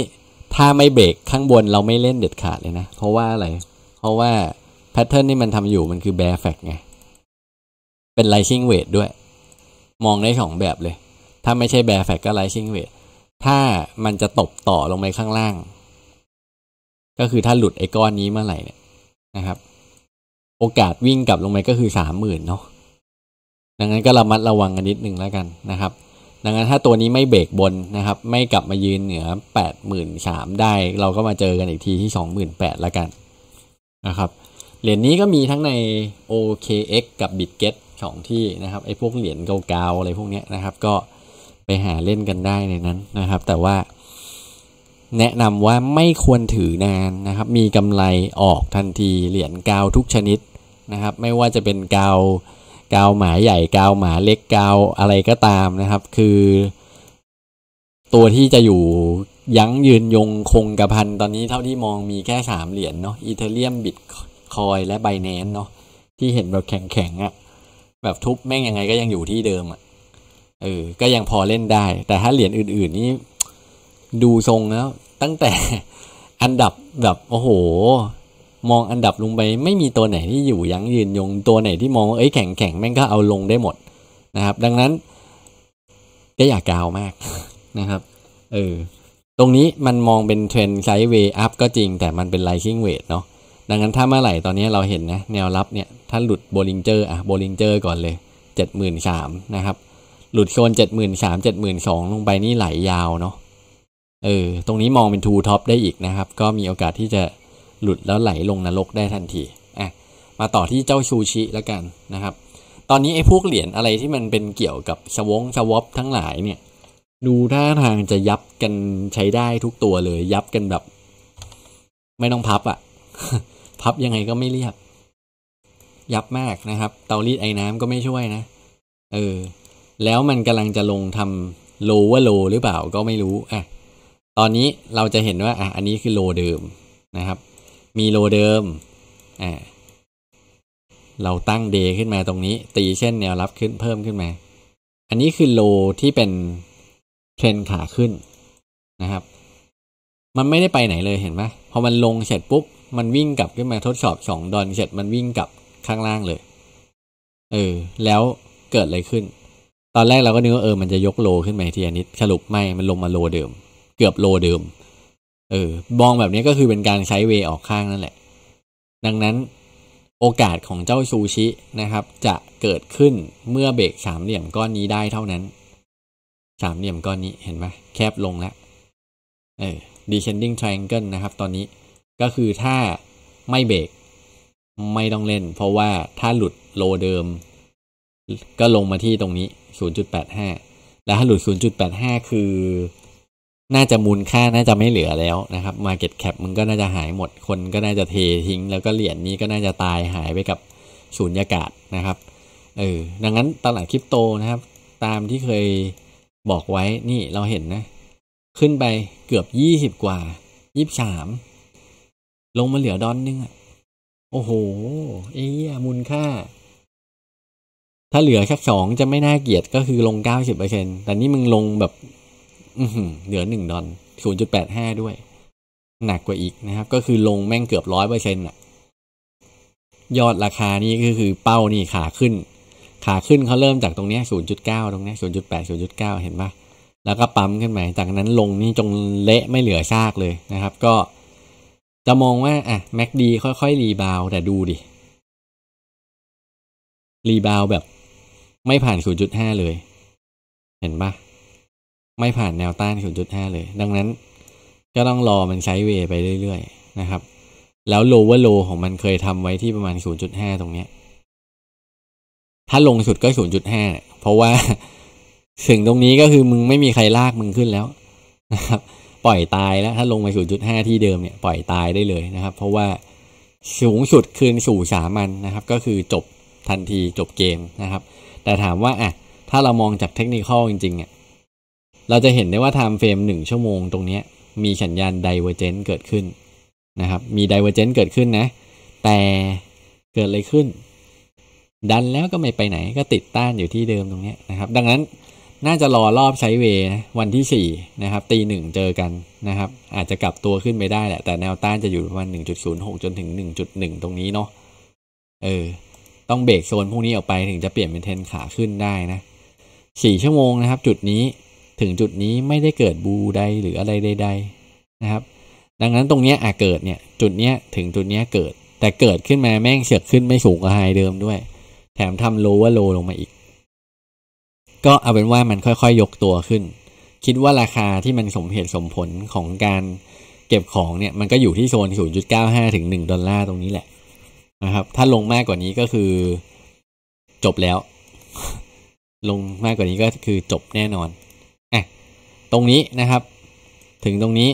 ถ้าไม่เบรกข้างบนเราไม่เล่นเด็ดขาดเลยนะ เพราะว่าอะไร เพราะว่าแพทเทิร์นที่มันทำอยู่มันคือแบร์แฟกไง เป็นไลชิงเวทด้วย มองได้สองแบบเลย ถ้าไม่ใช่แบร์แฟกก็ไลชิงเวทถ้ามันจะตบต่อลงไปข้างล่าง ก็คือถ้าหลุดไอ้ก้อนนี้เมื่อไหร่เนี่ยนะครับ โอกาสวิ่งกลับลงไปก็คือสามหมื่นเนาะดังนั้นก็ระมัดระวังกันนิดนึงแล้วกันนะครับดังนั้นถ้าตัวนี้ไม่เบรกบนนะครับ ไม่กลับมายืนเหนือ83,000ได้ เราก็มาเจอกันอีกทีที่ 28,000แล้วกันนะครับเหรียญนี้ก็มีทั้งใน OKX กับ BitGet สองที่นะครับไอ้พวกเหรียญเกาๆอะไรพวกนี้นะครับ ก็ไปหาเล่นกันได้ในนั้นนะครับ แต่ว่าแนะนำว่าไม่ควรถือนานนะครับ มีกำไรออกทันทีเหรียญกาวทุกชนิดนะครับ ไม่ว่าจะเป็นกาวกาวหมาใหญ่กาวหมาเล็กกาวอะไรก็ตามนะครับ คือ ตัวที่จะอยู่ยั้งยืนยงคงกระพันตอนนี้เท่าที่มองมีแค่สามเหรียญเนาะอีเทเรียมบิตคอยและไบแนนเนาะที่เห็นแบบแข็งๆอะ่ะ แบบทุบแม่งยังไง ก็ยังอยู่ที่เดิมอะ่ะเออก็ยังพอเล่นได้ แต่ถ้าเหรียญอื่น ๆนี่ดูทรงแล้วตั้งแต่อันดับแบบโอ้โหมองอันดับลงไปไม่มีตัวไหนที่อยู่ ยั้งยืนยงตัวไหนที่มองเอ้ยแข็งแข็งแม่งก็เอาลงได้หมดนะครับ ดังนั้น ก็อย่ากาวมากนะครับ เออ ตรงนี้มันมองเป็นเทรนด์ไซด์เวย์อัพก็จริง แต่มันเป็นไลซิ่งเวทเนาะดังนั้นถ้าเมื่อไหร่ตอนนี้เราเห็นนะ แนวรับเนี่ย ถ้าหลุดโบลิงเจอร์อะโบลิงเจอร์ก่อนเลยเจ็ดหมื่นสามนะครับ หลุดโซนเเจจ็ดหมมื่นสา็ดหมื่นสองลงไปนี่ไหลยาวเนาะเออตรงนี้มองเป็นทูท็อปได้อีกนะครับ ก็มีโอกาสที่จะหลุดแล้วไหลลงนรกได้ทันทีอ่ะมาต่อที่เจ้าชูชิแล้วกันนะครับ ตอนนี้ไอ้พวกเหรียญอะไรที่มันเป็นเกี่ยวกับชวงชวบทั้งหลายเนี่ย ดูท่าทางจะยับกันใช้ได้ทุกตัวเลย ยับกันแบบ ไม่ต้องพับอ่ะ พับยังไงก็ไม่เรียบ ยับมากนะครับ เตารีดไอ้น้ำก็ไม่ช่วยนะ เออ แล้วมันกำลังจะลงทำโลว่าโลหรือเปล่าก็ไม่รู้ อ่ะ ตอนนี้เราจะเห็นว่า อ่ะ อันนี้คือโลเดิมนะครับมีโลเดิมอ่าเราตั้ง d ขึ้นมาตรงนี้ ตีเส้นแนวรับขึ้นเพิ่มขึ้นมา อันนี้คือโลที่เป็นเทรนขาขึ้นนะครับ มันไม่ได้ไปไหนเลยเห็นไหมพอมันลงเสร็จปุ๊บมันวิ่งกลับขึ้นมาทดสอบสองดอนเสร็จมันวิ่งกลับข้างล่างเลย เออ แล้วเกิดอะไรขึ้น ตอนแรกเราก็นึกว่าเออมันจะยกโลขึ้นมาทีนิดสรุปไม่มันลงมาโลเดิม เกือบโลเดิมเออมองแบบนี้ก็คือเป็นการไซด์เวย์ออกข้างนั่นแหละ ดังนั้นโอกาสของเจ้าซูชินะครับ จะเกิดขึ้นเมื่อเบรกสามเหลี่ยมก้อนนี้ได้เท่านั้น สามเหลี่ยมก้อนนี้เห็นไหมแคบลงแล้วเออ descending triangle นะครับตอนนี้ก็คือถ้าไม่เบรกไม่ต้องเล่นเพราะว่าถ้าหลุดโลเดิม ก็ลงมาที่ตรงนี้ 0.85 แล้วถ้าหลุด 0.85 คือน่าจะมูลค่าน่าจะไม่เหลือแล้วนะครับ Market Cap มันก็น่าจะหายหมดคนก็น่าจะเททิ้ง แล้วก็เหรียญนนี้ก็น่าจะตายหายไปกับสูญญากาศนะครับ เออดังนั้นตลาดคริปโตนะครับ ตามที่เคยบอกไว้นี่เราเห็นนะ ขึ้นไปเกือบยี่สิบกว่ายี่สามลงมาเหลือดอนนึงอ่ะ โอ้โหเอ้ยมูลค่า ถ้าเหลือแค่สองจะไม่น่าเกียดก็คือลงเก้าสิบเปอร์เซ็นแต่นี่มึงลงแบบอืเหลือหนึ่งดอลศูนย์จุดแปดห้าด้วย หนักกว่าอีกนะครับ ก็คือลงแม่งเกือบร้อยเปอร์เซ็นต์อ่ะ ยอดราคานี่ก็คือเป้านี่ขาขึ้น ขาขึ้นเขาเริ่มจากตรงนี้ศูนย์จุดเก้าตรงนี้ศูนย์จุดแปดศูนย์จุดเก้าเห็นปะแล้วก็ปั๊มขึ้นมา จากนั้นลงนี่จงเละไม่เหลือซากเลยนะครับ ก็จะมองว่าอ่ะแม็กดีค่อยๆ รีบาวแต่ดูดิ รีบาวแบบไม่ผ่านศูนจุดห้าเลย เห็นปะไม่ผ่านแนวต้าน 0.5 เลย ดังนั้นก็ต้องรอมันไซด์เวย์ไปเรื่อยๆนะครับ แล้วโลว์โลของมันเคยทำไว้ที่ประมาณ 0.5 ตรงเนี้ย ถ้าลงสุดก็ 0.5 เพราะว่า ถึงตรงนี้ก็คือมึงไม่มีใครลากมึงขึ้นแล้วนะครับ ปล่อยตายแล้ว ถ้าลงไป 0.5 ที่เดิมเนี่ยปล่อยตายได้เลยนะครับ เพราะว่าสูงสุดคืนสู่สามัญนนะครับ ก็คือจบทันทีจบเกมนะครับ แต่ถามว่า อ่ะ ถ้าเรามองจากเทคนิคข้อจริงๆเนี่ยเราจะเห็นได้ว่าไทม์เฟรมหนึ่งชั่วโมงตรงนี้มีสัญญาณไดเวอร์เจนเกิดขึ้นนะครับ มีไดเวอร์เจนเกิดขึ้นนะ แต่เกิดอะไรขึ้น ดันแล้วก็ไม่ไปไหนก็ติดต้านอยู่ที่เดิมตรงนี้นะครับ ดังนั้น น่าจะรอรอบไซเวย์วันที่4นะครับ ตีหนึ่งเจอกันนะครับ อาจจะกลับตัวขึ้นไปได้แหละ แต่แนวต้านจะอยู่ประมาณ1.06 จนถึง 1.1 ตรงนี้เนาะ เออ ต้องเบรกโซนพวกนี้ออกไปถึงจะเปลี่ยนเป็นเทนขาขึ้นได้นะ4ชั่วโมงนะครับ จุดนี้ถึงจุดนี้ไม่ได้เกิดบูใดหรืออะไรใดๆนะครับ ดังนั้นตรงเนี้ยอาเกิดเนี่ย จุดเนี้ยถึงจุดเนี้ยเกิด แต่เกิดขึ้นมาแม่งเฉียกขึ้นไม่สูงกว่าไฮเดิมด้วย แถมทำโลว่าโลลงมาอีก ก็เอาเป็นว่ามันค่อยๆ ยกตัวขึ้น คิดว่าราคาที่มันสมเหตุสมผลของการเก็บของเนี่ย มันก็อยู่ที่โซน0.95ถึง1ดอลลาร์ตรงนี้แหละนะครับ ถ้าลงมากกว่านี้ก็คือ จบแล้ว ลงมากกว่านี้ก็คือจบแน่นอนตรงนี้นะครับ ถึงตรงนี้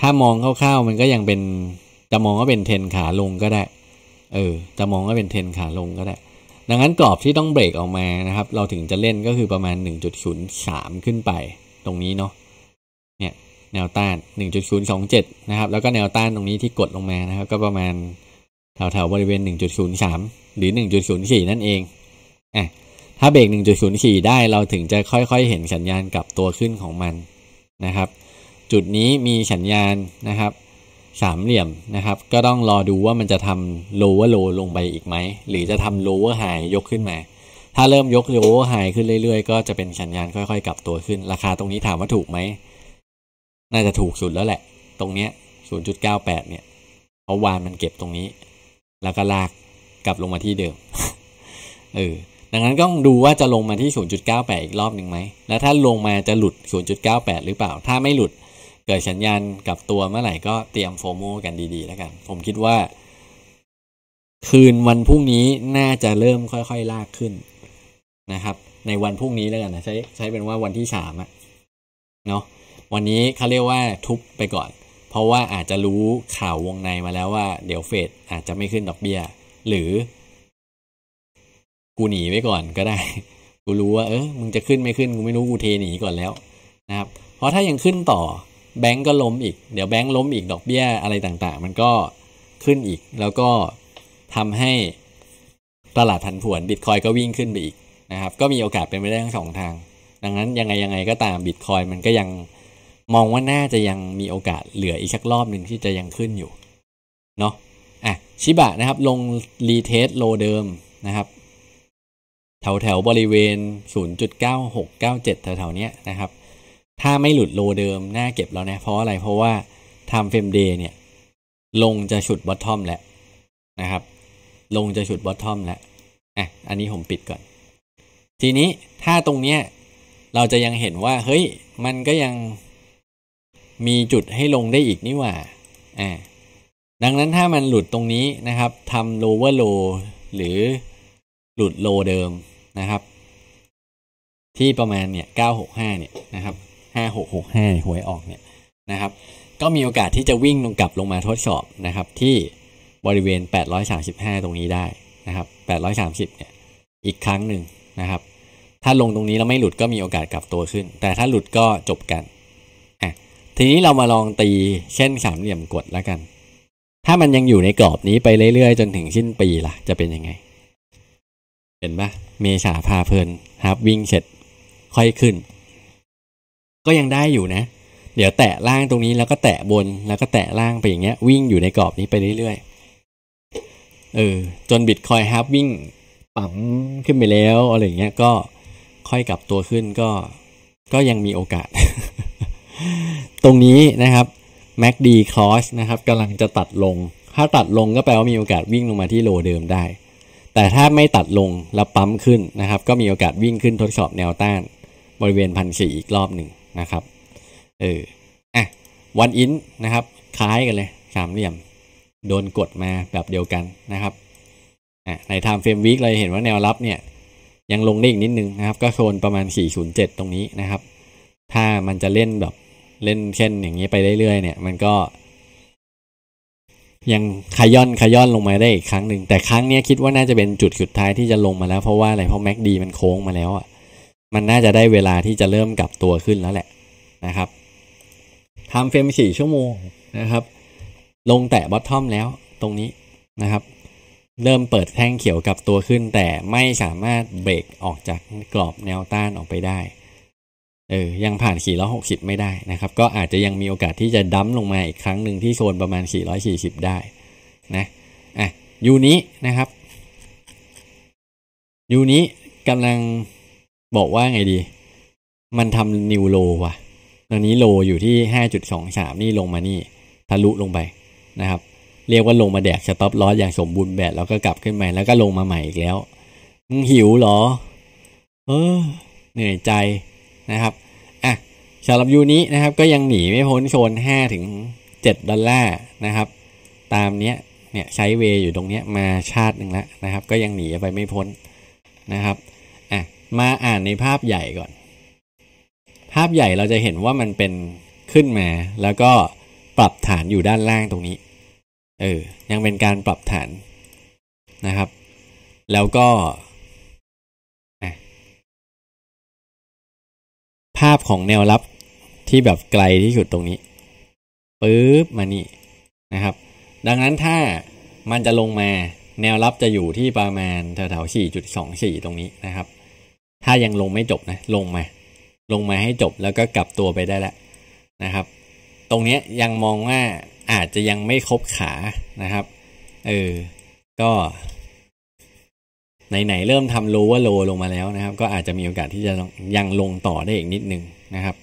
ถ้ามองคร่าวๆมันก็ยังเป็นจะมองว่าเป็นเทนขาลงก็ได้ เออ จะมองว่าเป็นเทนขาลงก็ได้ ดังนั้นกรอบที่ต้องเบรกออกมานะครับ เราถึงจะเล่นก็คือประมาณ 1.03 ขึ้นไป ตรงนี้เนาะเนี่ย แนวต้าน1.027นะครับ แล้วก็แนวต้านตรงนี้ที่กดลงมานะครับ ก็ประมาณแถวๆบริเวณ 1.03หรือ1.04 นั่นเองอ่ะถ้าเบรก 1.04 ได้ เราถึงจะค่อย ๆ เห็นสัญญาณกลับตัวขึ้นของมันนะครับ จุดนี้มีสัญญาณนะครับ สามเหลี่ยมนะครับ ก็ต้องรอดูว่ามันจะทำ lower low ลงไปอีกไหม หรือจะทำ lower high ยกขึ้นมา ถ้าเริ่มยก lower high ขึ้นเรื่อย ๆ ก็จะเป็นสัญญาณค่อยๆ กลับตัวขึ้น ราคาตรงนี้ถามว่าถูกไหม น่าจะถูกสุดแล้วแหละ ตรงเนี้ย0.98 เนี่ยเพราะวานมันเก็บตรงนี้ แล้วก็ลากกลับลงมาที่เดิม เออดังนั้นก็ต้องดูว่าจะลงมาที่ 0.98 อีกรอบหนึ่งไหม แล้วถ้าลงมาจะหลุด 0.98 หรือเปล่า ถ้าไม่หลุดเกิดสัญญาณกับตัวเมื่อไหร่ก็เตรียมโฟโมกันดี ๆ แล้วกัน ผมคิดว่าคืนวันพรุ่งนี้น่าจะเริ่มค่อย ๆ ลากขึ้นนะครับ ในวันพรุ่งนี้แล้วกันนะใช้ใช้เป็นว่าวันที่สามอะเนาะ วันนี้เขาเรียกว่าทุบไปก่อน เพราะว่าอาจจะรู้ข่าววงในมาแล้วว่าเดี๋ยวเฟดอาจจะไม่ขึ้นดอกเบี้ยหรือกูหนีไว้ก่อนก็ได้ กูรู้ว่า เออมึงจะขึ้นไม่ขึ้น กูไม่รู้กูเทหนีก่อนแล้วนะครับเพราะถ้ายังขึ้นต่อแบงก์ก็ล้มอีก เดี๋ยวแบงก์ล้มอีกดอกเบี้ยอะไรต่างๆ มันก็ขึ้นอีก แล้วก็ทำให้ตลาดผันผวนบิตคอยก็วิ่งขึ้นไปอีกนะครับ ก็มีโอกาสเป็นไปได้ทั้งสองทาง ดังนั้นยังไงยังไงก็ตามบิตคอยมันก็ยังมองว่าน่าจะยังมีโอกาสเหลืออีกสักรอบหนึ่งที่จะยังขึ้นอยู่เนาะอ่ะชิบะนะครับ ลงรีเทสโลเดิมนะครับแถวแถวบริเวณ 0.9697 แถวๆนี้ยนะครับ ถ้าไม่หลุดโลเดิม น่าเก็บแล้วนะเพราะอะไร เพราะว่าทำเฟมเดย์เนี่ย ลงจะฉุดบอททอมแล้วนะครับ ลงจะฉุดบอททอมแล้วอ่ะ อันนี้ผมปิดก่อน ทีนี้ถ้าตรงเนี้ย เราจะยังเห็นว่า เฮ้ย มันก็ยังมีจุดให้ลงได้อีกนี่หว่าอ่า ดังนั้นถ้ามันหลุดตรงนี้นะครับทำ lower low หรือหลุดโลเดิมนะครับ ที่ประมาณเนี่ยเก้าหกห้าเนี่ยนะครับห้าหกหกห้าหวยออกเนี่ยนะครับ ก็มีโอกาสที่จะวิ่งลงกลับลงมาทดสอบนะครับ ที่บริเวณ 835 ตรงนี้ได้นะครับ 830 เนี่ย อีกครั้งหนึ่งนะครับ ถ้าลงตรงนี้แล้วไม่หลุดก็มีโอกาสกลับตัวขึ้น แต่ถ้าหลุดก็จบกัน ทีนี้เรามาลองตีเช่นสามเหลี่ยมกดแล้วกัน ถ้ามันยังอยู่ในกรอบนี้ไปเรื่อยๆ จนถึงสิ้นปีล่ะ จะเป็นยังไงห็นปะเมษาพาเพลินฮับวิ่งเสร็จค่อยขึ้น ก็ยังได้อยู่นะ เดี๋ยวแตะล่างตรงนี้แล้วก็แตะบน แล้วก็แตะล่างไปอย่างเงี้ยวิ่งอยู่ในกรอบนี้ไปเรื่อยๆเออจนบิตคอยฮับวิ่งปั๊มขึ้นไปแล้วอะไรเงี้ยก็ค่อยกลับตัวขึ้นก็ ก็ยังมีโอกาส ตรงนี้นะครับ MACD c ค o s s นะครับกำลังจะตัดลง ถ้าตัดลงก็แปลว่ามีโอกาสวิ่งลงมาที่โลเดิมได้แต่ถ้าไม่ตัดลงแล้วปั๊มขึ้นนะครับ ก็มีโอกาสวิ่งขึ้นทดสอบแนวต้านบริเวณพันสี่อีกรอบหนึ่งนะครับเอออ่ะวันอินนะครับคล้ายกันเลย สามเหลี่ยม โดนกดมาแบบเดียวกันนะครับอ่ะในไทม์เฟรมวีคเราเห็นว่าแนวรับเนี่ย ยังลงได้อีกนิดนึงนะครับ ก็โซนประมาณ 407 ตรงนี้นะครับ ถ้ามันจะเล่นแบบเล่นเช่นอย่างนี้ไปเรื่อยๆเนี่ย มันก็ยังขย่อนขย่อนลงมาได้อีกครั้งหนึ่ง แต่ครั้งนี้คิดว่าน่าจะเป็นจุดสุดท้ายที่จะลงมาแล้ว เพราะว่าอะไร เพราะแม็กดีมันโค้งมาแล้วอ่ะมันน่าจะได้เวลาที่จะเริ่มกลับตัวขึ้นแล้วแหละนะครับทำเฟรมสี่ชั่วโมงนะครับ ลงแตะบอททอมแล้ว ตรงนี้นะครับ เริ่มเปิดแท่งเขียวกลับตัวขึ้น แต่ไม่สามารถเบรกออกจากกรอบแนวต้านออกไปได้เออ ยังผ่าน 4 6 0 ไม่ได้นะครับ ก็อาจจะยังมีโอกาสที่จะดั้มลงมาอีกครั้งหนึ่งที่โซนประมาณ 440 ได้ นะ อ่ะยูนี้นะครับยูนี้กำลังบอกว่าไงดี มันทำนิวโลว่ะ ตอนนี้โลอยู่ที่ 5.23 นี่ลงมานี่ ทะลุลงไปนะครับ เรียกว่าลงมาแดกสต็อปลอสอย่างสมบูรณ์แบบแล้วก็กลับขึ้นมาแล้วก็ลงมาใหม่อีกแล้วมึงหิวเหรอ เออ เหนื่อยใจนะครับ อ่ะสำหรับยูนี้นะครับ ก็ยังหนีไม่พ้นโซน5ถึง7ดอลลาร์นะครับ ตามเนี้ย เนี่ยใช้เวย์อยู่ตรงเนี้ยมาชาติหนึ่งแล้วนะครับ ก็ยังหนีไปไม่พ้นนะครับ อ่ะ มาอ่านในภาพใหญ่ก่อน ภาพใหญ่เราจะเห็นว่ามันเป็นขึ้นมาแล้วก็ปรับฐานอยู่ด้านล่างตรงนี้ เออ ยังเป็นการปรับฐานนะครับ แล้วก็ภาพของแนวรับที่แบบไกลที่สุดตรงนี้ปึ๊บมานี่นะครับ ดังนั้นถ้ามันจะลงมาแนวรับจะอยู่ที่ประมาณแถวๆสี่จุดสองสี่ตรงนี้นะครับ ถ้ายังลงไม่จบนะลงมา ลงมาให้จบแล้วก็กลับตัวไปได้แล้วนะครับ ตรงนี้ยังมองว่าอาจจะยังไม่ครบขานะครับ เออ ก็ไหน ๆ เริ่มทำโลว่าโลลงมาแล้วนะครับ ก็อาจจะมีโอกาสที่จะยังลงต่อได้อีกนิดนึงนะครับ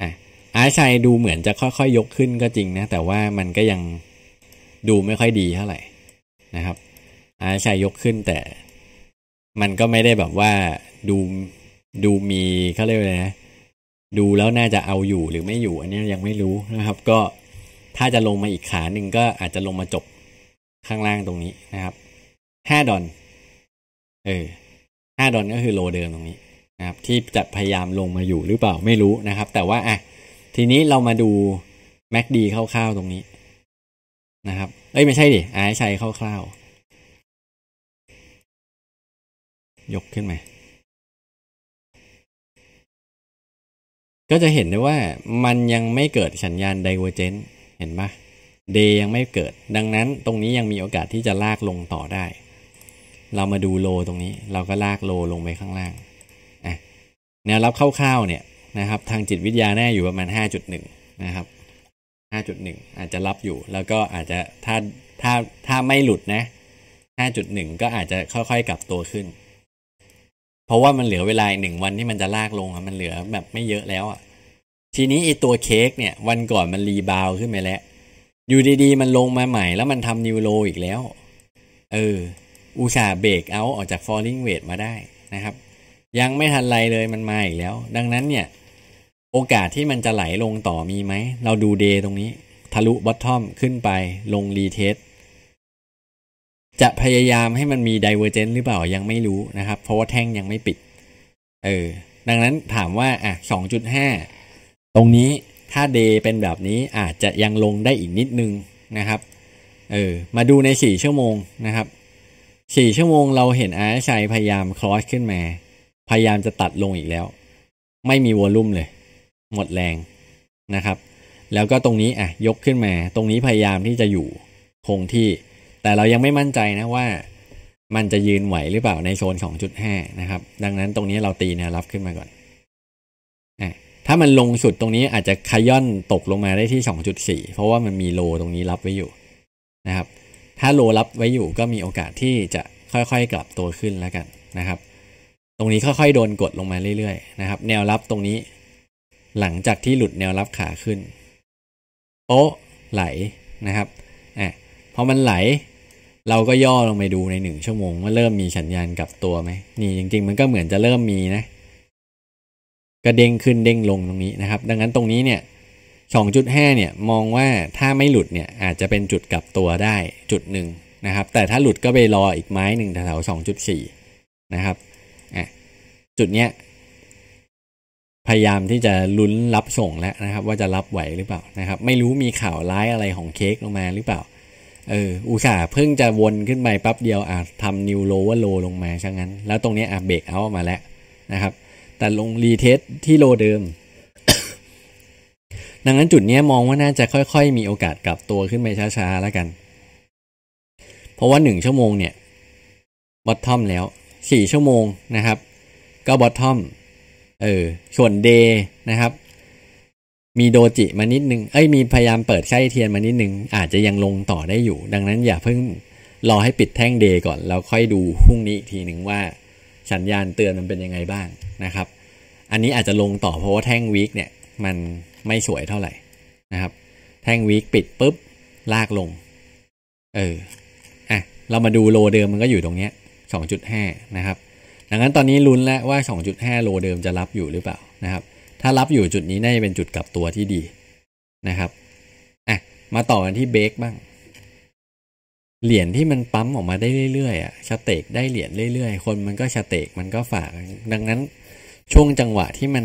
อ่ะอาชัยดูเหมือนจะค่อยๆ ยกขึ้นก็จริงนะ แต่ว่ามันก็ยังดูไม่ค่อยดีเท่าไหร่นะครับอาชัยยกขึ้นแต่มันก็ไม่ได้แบบว่าดูดูมีเขาเรียก่าไงนะดูแล้วน่าจะเอาอยู่หรือไม่อยู่อันนี้ยังไม่รู้นะครับ ก็ถ้าจะลงมาอีกขาหนึ่งก็อาจจะลงมาจบข้างล่างตรงนี้นะครับห้าดอนเออห้าดอนก็คือโลเดิมตรงนี้นะครับ ที่จะพยายามลงมาอยู่หรือเปล่าไม่รู้นะครับ แต่ว่าอ่ะทีนี้เรามาดู MACD คร่าวๆตรงนี้นะครับเอ้ยไม่ใช่ดิไอ้ชัยคร่าวๆ ยกขึ้นมาก็จะเห็นได้ว่า มันยังไม่เกิดสัญญาณไดเวอร์เจนเห็นปะเดยังไม่เกิด ดังนั้นตรงนี้ยังมีโอกาสที่จะลากลงต่อได้เรามาดูโลตรงนี้ เราก็ลากโลลงไปข้างล่างนะแนวรับคร่าวๆเนี่ยนะครับ ทางจิตวิทยาแน่ อยู่ประมาณ 5.1 นะครับ 5.1 อาจจะรับอยู่ แล้วก็อาจจะถ้าถ้าถ้าไม่หลุดนะ 5.1 ก็อาจจะค่อยๆกลับตัวขึ้น เพราะว่ามันเหลือเวลาหนึ่งวันที่มันจะลากลงอะมันเหลือแบบไม่เยอะแล้วอะทีนี้ไอตัวเค้กเนี่ย วันก่อนมันรีบาวขึ้นไปแล้วอยู่ดีๆมันลงมาใหม่ แล้วมันทำนิวโลอีกแล้ว เอออุตส่าห์เบรกเอาออกจาก falling weight มาได้นะครับ ยังไม่ทันไรเลยมันมาอีกแล้ว ดังนั้นเนี่ยโอกาสที่มันจะไหลลงต่อมีไหม เราดูเดตรงนี้ ทะลุบอททอมขึ้นไปลงรีเทสจะพยายามให้มันมีดิเวอร์เจนหรือเปล่ายังไม่รู้นะครับ เพราะว่าแท่งยังไม่ปิด เออ ดังนั้นถามว่าอ่ะสองจุดห้าตรงนี้ถ้าเดเป็นแบบนี้อาจจะยังลงได้อีกนิดนึงนะครับ เออ มาดูในสี่ชั่วโมงนะครับสี่ชั่วโมงเราเห็นอาชัยพยายามคลอสขึ้นมา พยายามจะตัดลงอีกแล้ว ไม่มีวอลลุ่มเลย หมดแรงนะครับ แล้วก็ตรงนี้อ่ะ ยกขึ้นมา ตรงนี้พยายามที่จะอยู่คงที่ แต่เรายังไม่มั่นใจนะว่า มันจะยืนไหวหรือเปล่าในโซน2.5 นะครับ ดังนั้นตรงนี้เราตีแนวรับขึ้นมาก่อน อ่ะถ้ามันลงสุดตรงนี้อาจจะขย่อนตกลงมาได้ที่ 2.4 เพราะว่ามันมีโลตรงนี้รับไว้อยู่นะครับถ้าโลรับไว้อยู่ก็มีโอกาสที่จะค่อย ๆกลับตัวขึ้นแล้วกันนะครับ ตรงนี้ค่อยๆโดนกดลงมาเรื่อยๆนะครับแนวรับตรงนี้ หลังจากที่หลุดแนวรับขาขึ้นโอ๊ะไหลนะครับอ่ะพอมันไหล เราก็ย่อลงไปดูในหนึ่งชั่วโมงว่าเริ่มมีสัญญาณกลับตัวไหมนี่จริงๆ มันก็เหมือนจะเริ่มมีนะกระเด้งขึ้นเด้งลงตรงนี้นะครับ ดังนั้นตรงนี้เนี่ย2.5 เนี่ยมองว่าถ้าไม่หลุดเนี่ยอาจจะเป็นจุดกลับตัวได้จุดหนึ่งนะครับ แต่ถ้าหลุดก็ไปรออีกไม้หนึ่งแถวสอี่นะครับอ่ะจุดเนี้ยพยายามที่จะลุ้นรับส่งแล้วนะครับ ว่าจะรับไหวหรือเปล่านะครับ ไม่รู้มีข่าวร้ายอะไรของเค้กลงมาหรือเปล่าเอออุตส่าห์เพิ่งจะวนขึ้นไปแป๊บเดียวอ่ะทำนิวโลว่าโลลงมาช่นนั้น แล้วตรงนี้อ่ะเบรกเอามาแล้วนะครับ แต่ลงรีเทสที่โลเดิมดังนั้นจุดนี้มองว่าน่าจะค่อย ๆ มีโอกาสกลับตัวขึ้นไปช้าๆ แล้วกัน เพราะว่าหนึ่งชั่วโมงเนี่ยบอททอมแล้วสี่ชั่วโมงนะครับ ก็บอททอมเออส่วนเดย์นะครับ มีโดจิมานิดนึงเอ้ยมีพยายามเปิดไส้เทียนมานิดนึง อาจจะยังลงต่อได้อยู่ ดังนั้นอย่าเพิ่ง รอให้ปิดแท่งเดย์ก่อน แล้วค่อยดูพรุ่งนี้อีกทีหนึ่งว่า สัญญาณเตือนมันเป็นยังไงบ้างนะครับ อันนี้อาจจะลงต่อเพราะว่าแท่งวีคเนี่ยมันไม่สวยเท่าไหร่นะครับ แท่งวีคปิดปุ๊บลากลง เอออ่ะเรามาดูโลเดิมมันก็อยู่ตรงเนี้ย2.5นะครับดังนั้นตอนนี้ลุ้นแล้วว่า2.5โลเดิมจะรับอยู่หรือเปล่านะครับ ถ้ารับอยู่จุดนี้น่าจะเป็นจุดกลับตัวที่ดีนะครับอ่ะมาต่อกันที่เบรกบ้าง เหรียญที่มันปั๊มออกมาได้เรื่อยๆอ่ะชาเตกได้เหรียญเรื่อยๆคนมันก็ชาเตกมันก็ฝากดังนั้นช่วงจังหวะที่มัน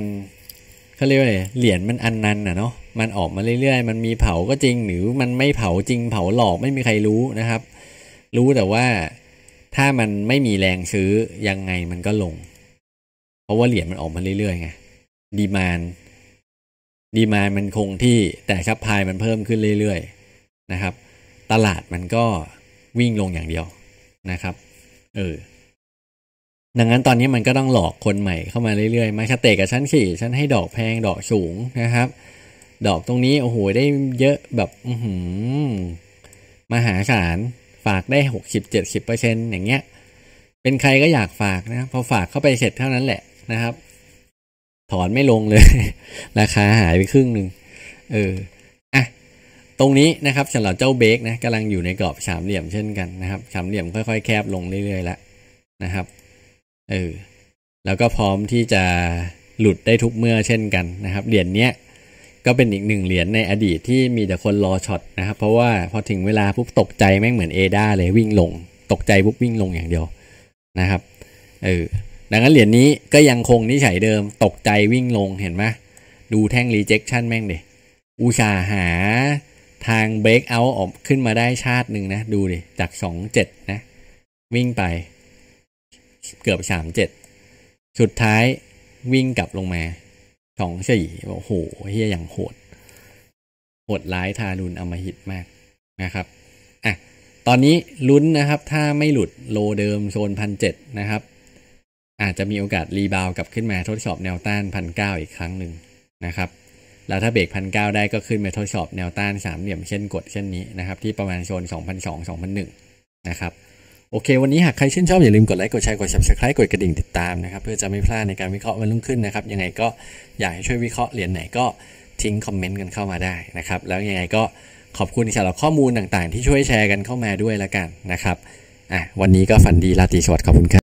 เขาเรียกว่าอะไรเหรียญมันอันนั้นอ่ะเนาะมันออกมาเรื่อยๆมันมีเผาก็จริง หรือมันไม่เผาจริงเผาหลอกไม่มีใครรู้นะครับ รู้แต่ว่าถ้ามันไม่มีแรงซื้อยังไงมันก็ลง เพราะว่าเหรียญมันออกมาเรื่อยๆไงดีมานดีมานมันคงที่แต่ซับพายมันเพิ่มขึ้นเรื่อยๆ นะครับ ตลาดมันก็วิ่งลงอย่างเดียวนะครับ เออดังนั้นตอนนี้มันก็ต้องหลอกคนใหม่เข้ามาเรื่อยๆมาคาเตะกับชั้นขี่ชั้นให้ดอกแพงดอกสูงนะครับ ดอกตรงนี้โอ้โหได้เยอะแบบอืมหาศาลฝากได้หกสิบเจ็ดสิบเปอร์เซ็นอย่างเงี้ย เป็นใครก็อยากฝากนะพอฝากเข้าไปเสร็จเท่านั้นแหละนะครับ ถอนไม่ลงเลย ราคาหายไปครึ่งหนึ่งเอออ่ะตรงนี้นะครับสำหรับเจ้าเบกนะกำลังอยู่ในกรอบสามเหลี่ยมเช่นกันนะครับ สามเหลี่ยมค่อยๆแคบลงเรื่อยๆแล้วนะครับเออแล้วก็พร้อมที่จะหลุดได้ทุกเมื่อเช่นกันนะครับเหรียญเนี้ยก็เป็นอีกหนึ่งเหรียญในอดีตที่มีแต่คนรอช็อตนะครับ เพราะว่าพอถึงเวลาปุ๊บตกใจแม่งเหมือนเอด้าเลยวิ่งลงตกใจปุ๊บวิ่งลงอย่างเดียวนะครับเออดังนั้นเหรียญนี้ก็ยังคงนิสัยเดิมตกใจวิ่งลงเห็นไหมดูแท่งรีเจคชั่นแม่งเดอุชาหาทางเบรกเอาออกขึ้นมาได้ชาติหนึ่งนะดูดิจาก2 7นะวิ่งไปเกือบสามเจ็ดสุดท้ายวิ่งกลับลงมาสองสี่บอกโหเฮียอย่างโหด โหดร้ายทารุณอมหิตมากนะครับอ่ะตอนนี้ลุ้นนะครับ ถ้าไม่หลุดโลเดิมโซนพันเจ็ดนะครับ อาจจะมีโอกาสรีบาวกลับขึ้นมาทดสอบแนวต้านพันเก้าอีกครั้งหนึ่งนะครับ แล้วถ้าเบรกพันเก้าได้ก็ขึ้นไปทดสอบแนวต้านสามเหลี่ยมเช่น กดเช่นนี้นะครับ ที่ประมาณโซนสสสออองงงพันพันหนึ่งนะครับโอเควันนี้หากใครชื่นชอบอย่าลืมกดไลค์กดแชร์กด subscribe กดกระดิ่งติดตามนะครับ เพื่อจะไม่พลาดในการวิเคราะห์วันรุ่งขึ้นนะครับยังไงก็อยากให้ช่วยวิเคราะห์เหรียญไหนก็ทิ้งคอมเมนต์กันเข้ามาได้นะครับแล้วยังไงก็ขอบคุณสำหรับข้อมูลต่างๆ ที่ช่วยแชร์กันเข้ามาด้วยแล้วกันนะครับอ่ะวันนี้ก็ฝันดีราตรีสวัสดิ์ขอบคุณครับ